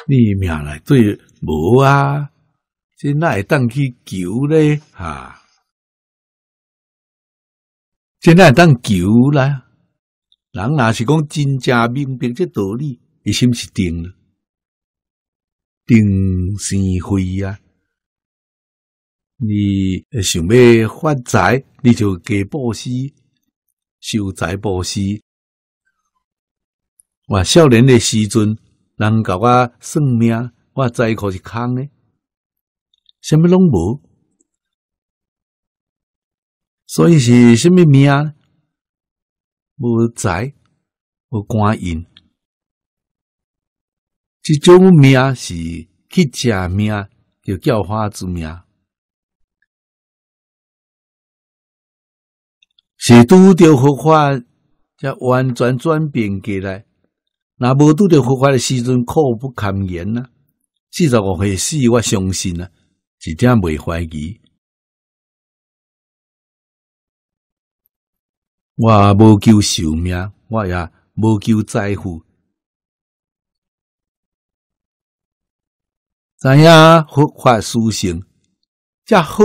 命内对无啊，真那会当去求咧哈，真那会当求来。人若是讲真正明白这道理，一心是定了，定是慧啊！你想要发财，你就给布施，修财布施。我少年的时阵，人甲我算命，我灾可是空呢，什么拢无，所以是什么命无财无官印，即种命是乞食命，就叫花子命。是拄着佛法，才完全转变过来。若无拄着佛法的时阵，苦不堪言啊，四十五岁死，我相信啊，一点未怀疑。我无求寿命，我也无求财富，知影佛法殊胜，遮好？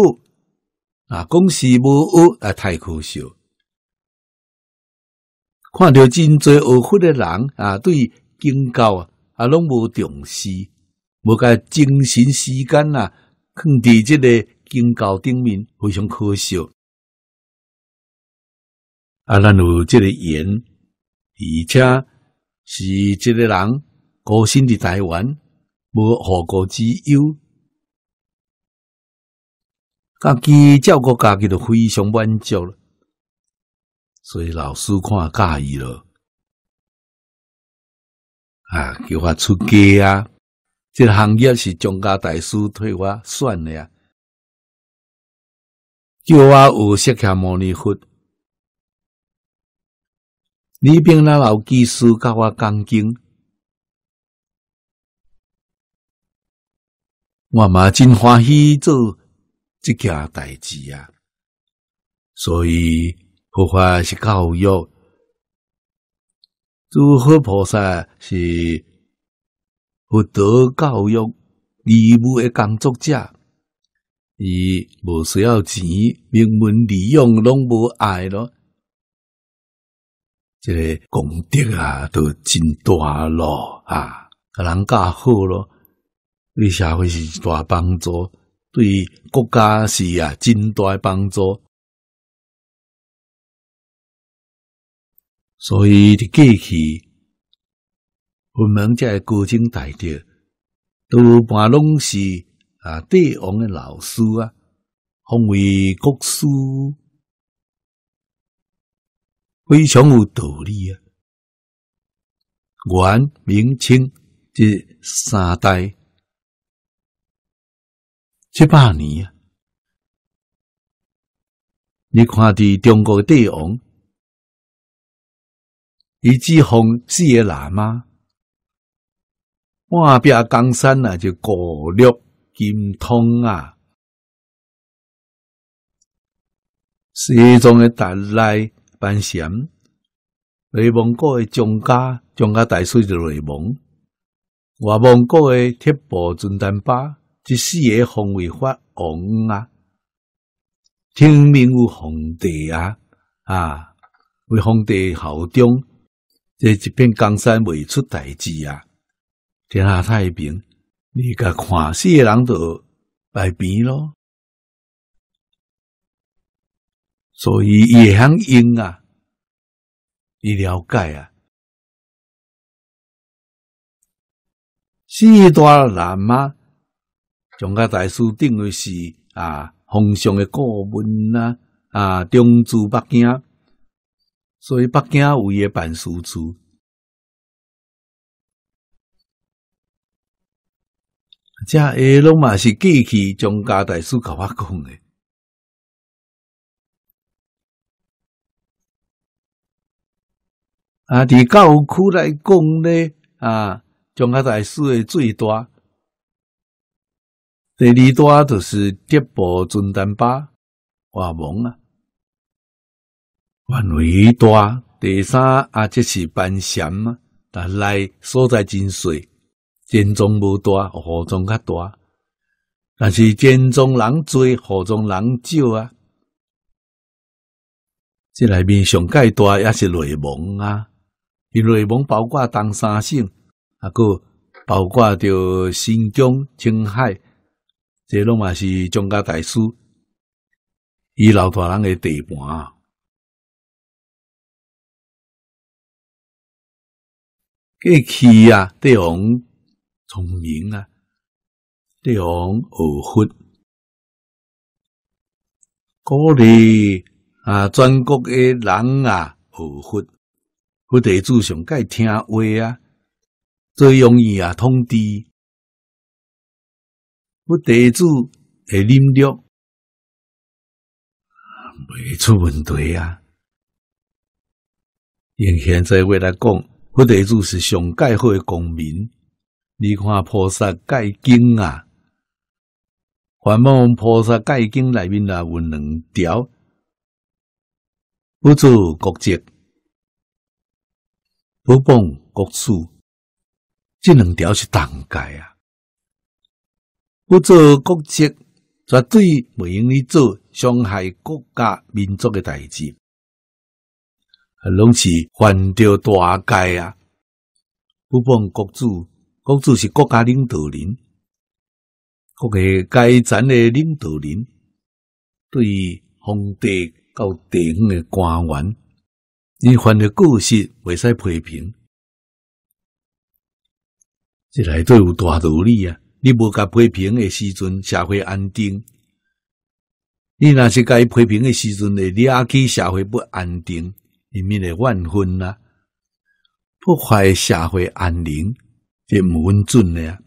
啊，讲是无学啊，太可惜！看到真侪学佛的人啊，对经教啊啊拢无重视，无个精神时间啊，放伫即个经教顶面，非常可惜。啊，咱有即个缘，而且是即个人个性的台湾，无后顾之忧，家己照顾家己都非常满足了。所以老师看介意了，啊，叫我出家啊，这个行业是张家大师替我选的啊，叫我学释迦牟尼佛。你并那老技师甲我讲经，我嘛真欢喜做这件代志啊。所以佛法是教育，诸佛菩萨是佛德教育义务的工作者，伊无需要钱、名门利用拢无爱咯。这功德啊，都真大咯啊！人教好咯，对社会是大帮助，对国家是啊，真大帮助。所以，过去我们这高今大德都把拢是啊，帝王的老师啊，奉为国师。非常有道理啊！元、明、清这三代七百年啊，你看的中国帝王，以及红四个喇嘛，半壁江山啊，就国力精通啊，西藏的达赖。班禅，内蒙古的张家、张家大水就内蒙，外蒙古的铁布尊丹巴，这四个方位发王啊！天命有皇帝啊！啊，为皇帝效忠，这一片江山未出大事啊！天下太平，你甲看四野人都摆平咯。所以伊会晓用啊，伊了解啊？四大南啊，张家大师定位是啊，皇上的顾问啊，啊，中主北京，所以北京有伊业办事处。遮下拢嘛是过去张家大师甲我讲的。啊，伫教区来讲咧，啊，蒋介石诶最大，第二大就是德布尊单巴，瓦蒙啊，范围大。第三啊，即是班禅啊，但内所在真细，建中无大，河中较大，但是建中人多，河中人少啊。即内面上界大，也是内蒙啊。伊内蒙包括东三省，啊个，包括着新疆、青海，这拢嘛是张家大市伊老大人诶地盘啊。去啊，对王聪明啊，对王二佛，鼓励啊，全国诶人啊，二佛。不得主上界听话啊，最容易啊通知。不得主会啉悟，未出问题啊。用现在话来讲，不得主是上界会公民。你看《菩萨戒经》啊，凡梦菩萨戒经》内面啊有两条，不住国籍。不帮国耻，这两条是同界啊！不做国籍，绝对袂用你做伤害国家民族的代志，拢是犯着大界啊！不帮国主，国主是国家领导人，国个阶层的领导人，对皇帝到地方官员。你犯的过失，袂使批评，这内底有大道理啊！你无甲批评的时阵，社会安定；你若是甲伊批评的时阵，会惹起社会不安定，人民的怨恨啊，破坏社会安宁，这唔稳准啊！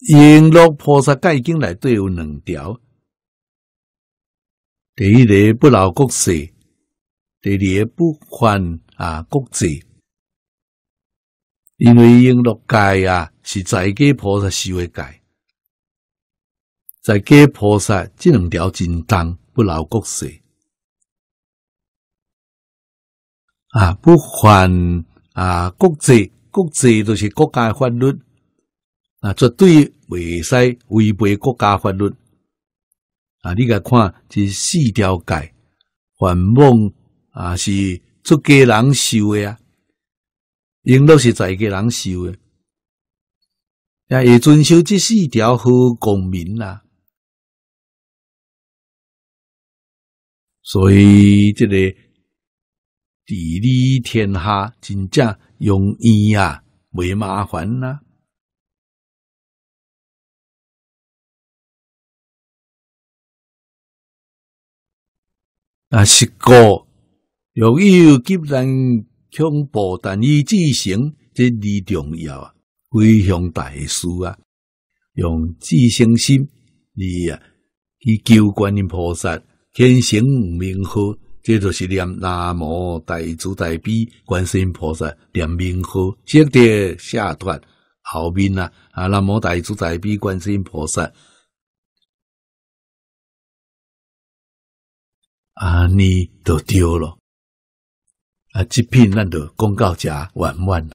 《璎珞菩萨戒经》内底有两条。第一个不搞国事，第二不犯啊国罪。因为因乐界啊是在家菩萨修的界，在家菩萨这两条金灯不搞国事啊，不犯啊国罪，国罪就是国家法律，啊，绝对未使违背国家法律。啊，你甲看这四条界环梦啊，是出家人修的啊，因都是在家人修的，也会遵守这四条好公民啦。所以这个治理天下，真正容易啊，为麻烦啦。啊，是故若有急难恐怖，但以自性这非重要啊，非常大事啊。用自性心，二啊去求观音菩萨显成明号，这就是念南无大慈大悲观世音菩萨，念明号，接的下段后面啊啊，南无大慈大悲观世音菩萨。啊，你都丢了啊！极品咱都公告下完玩？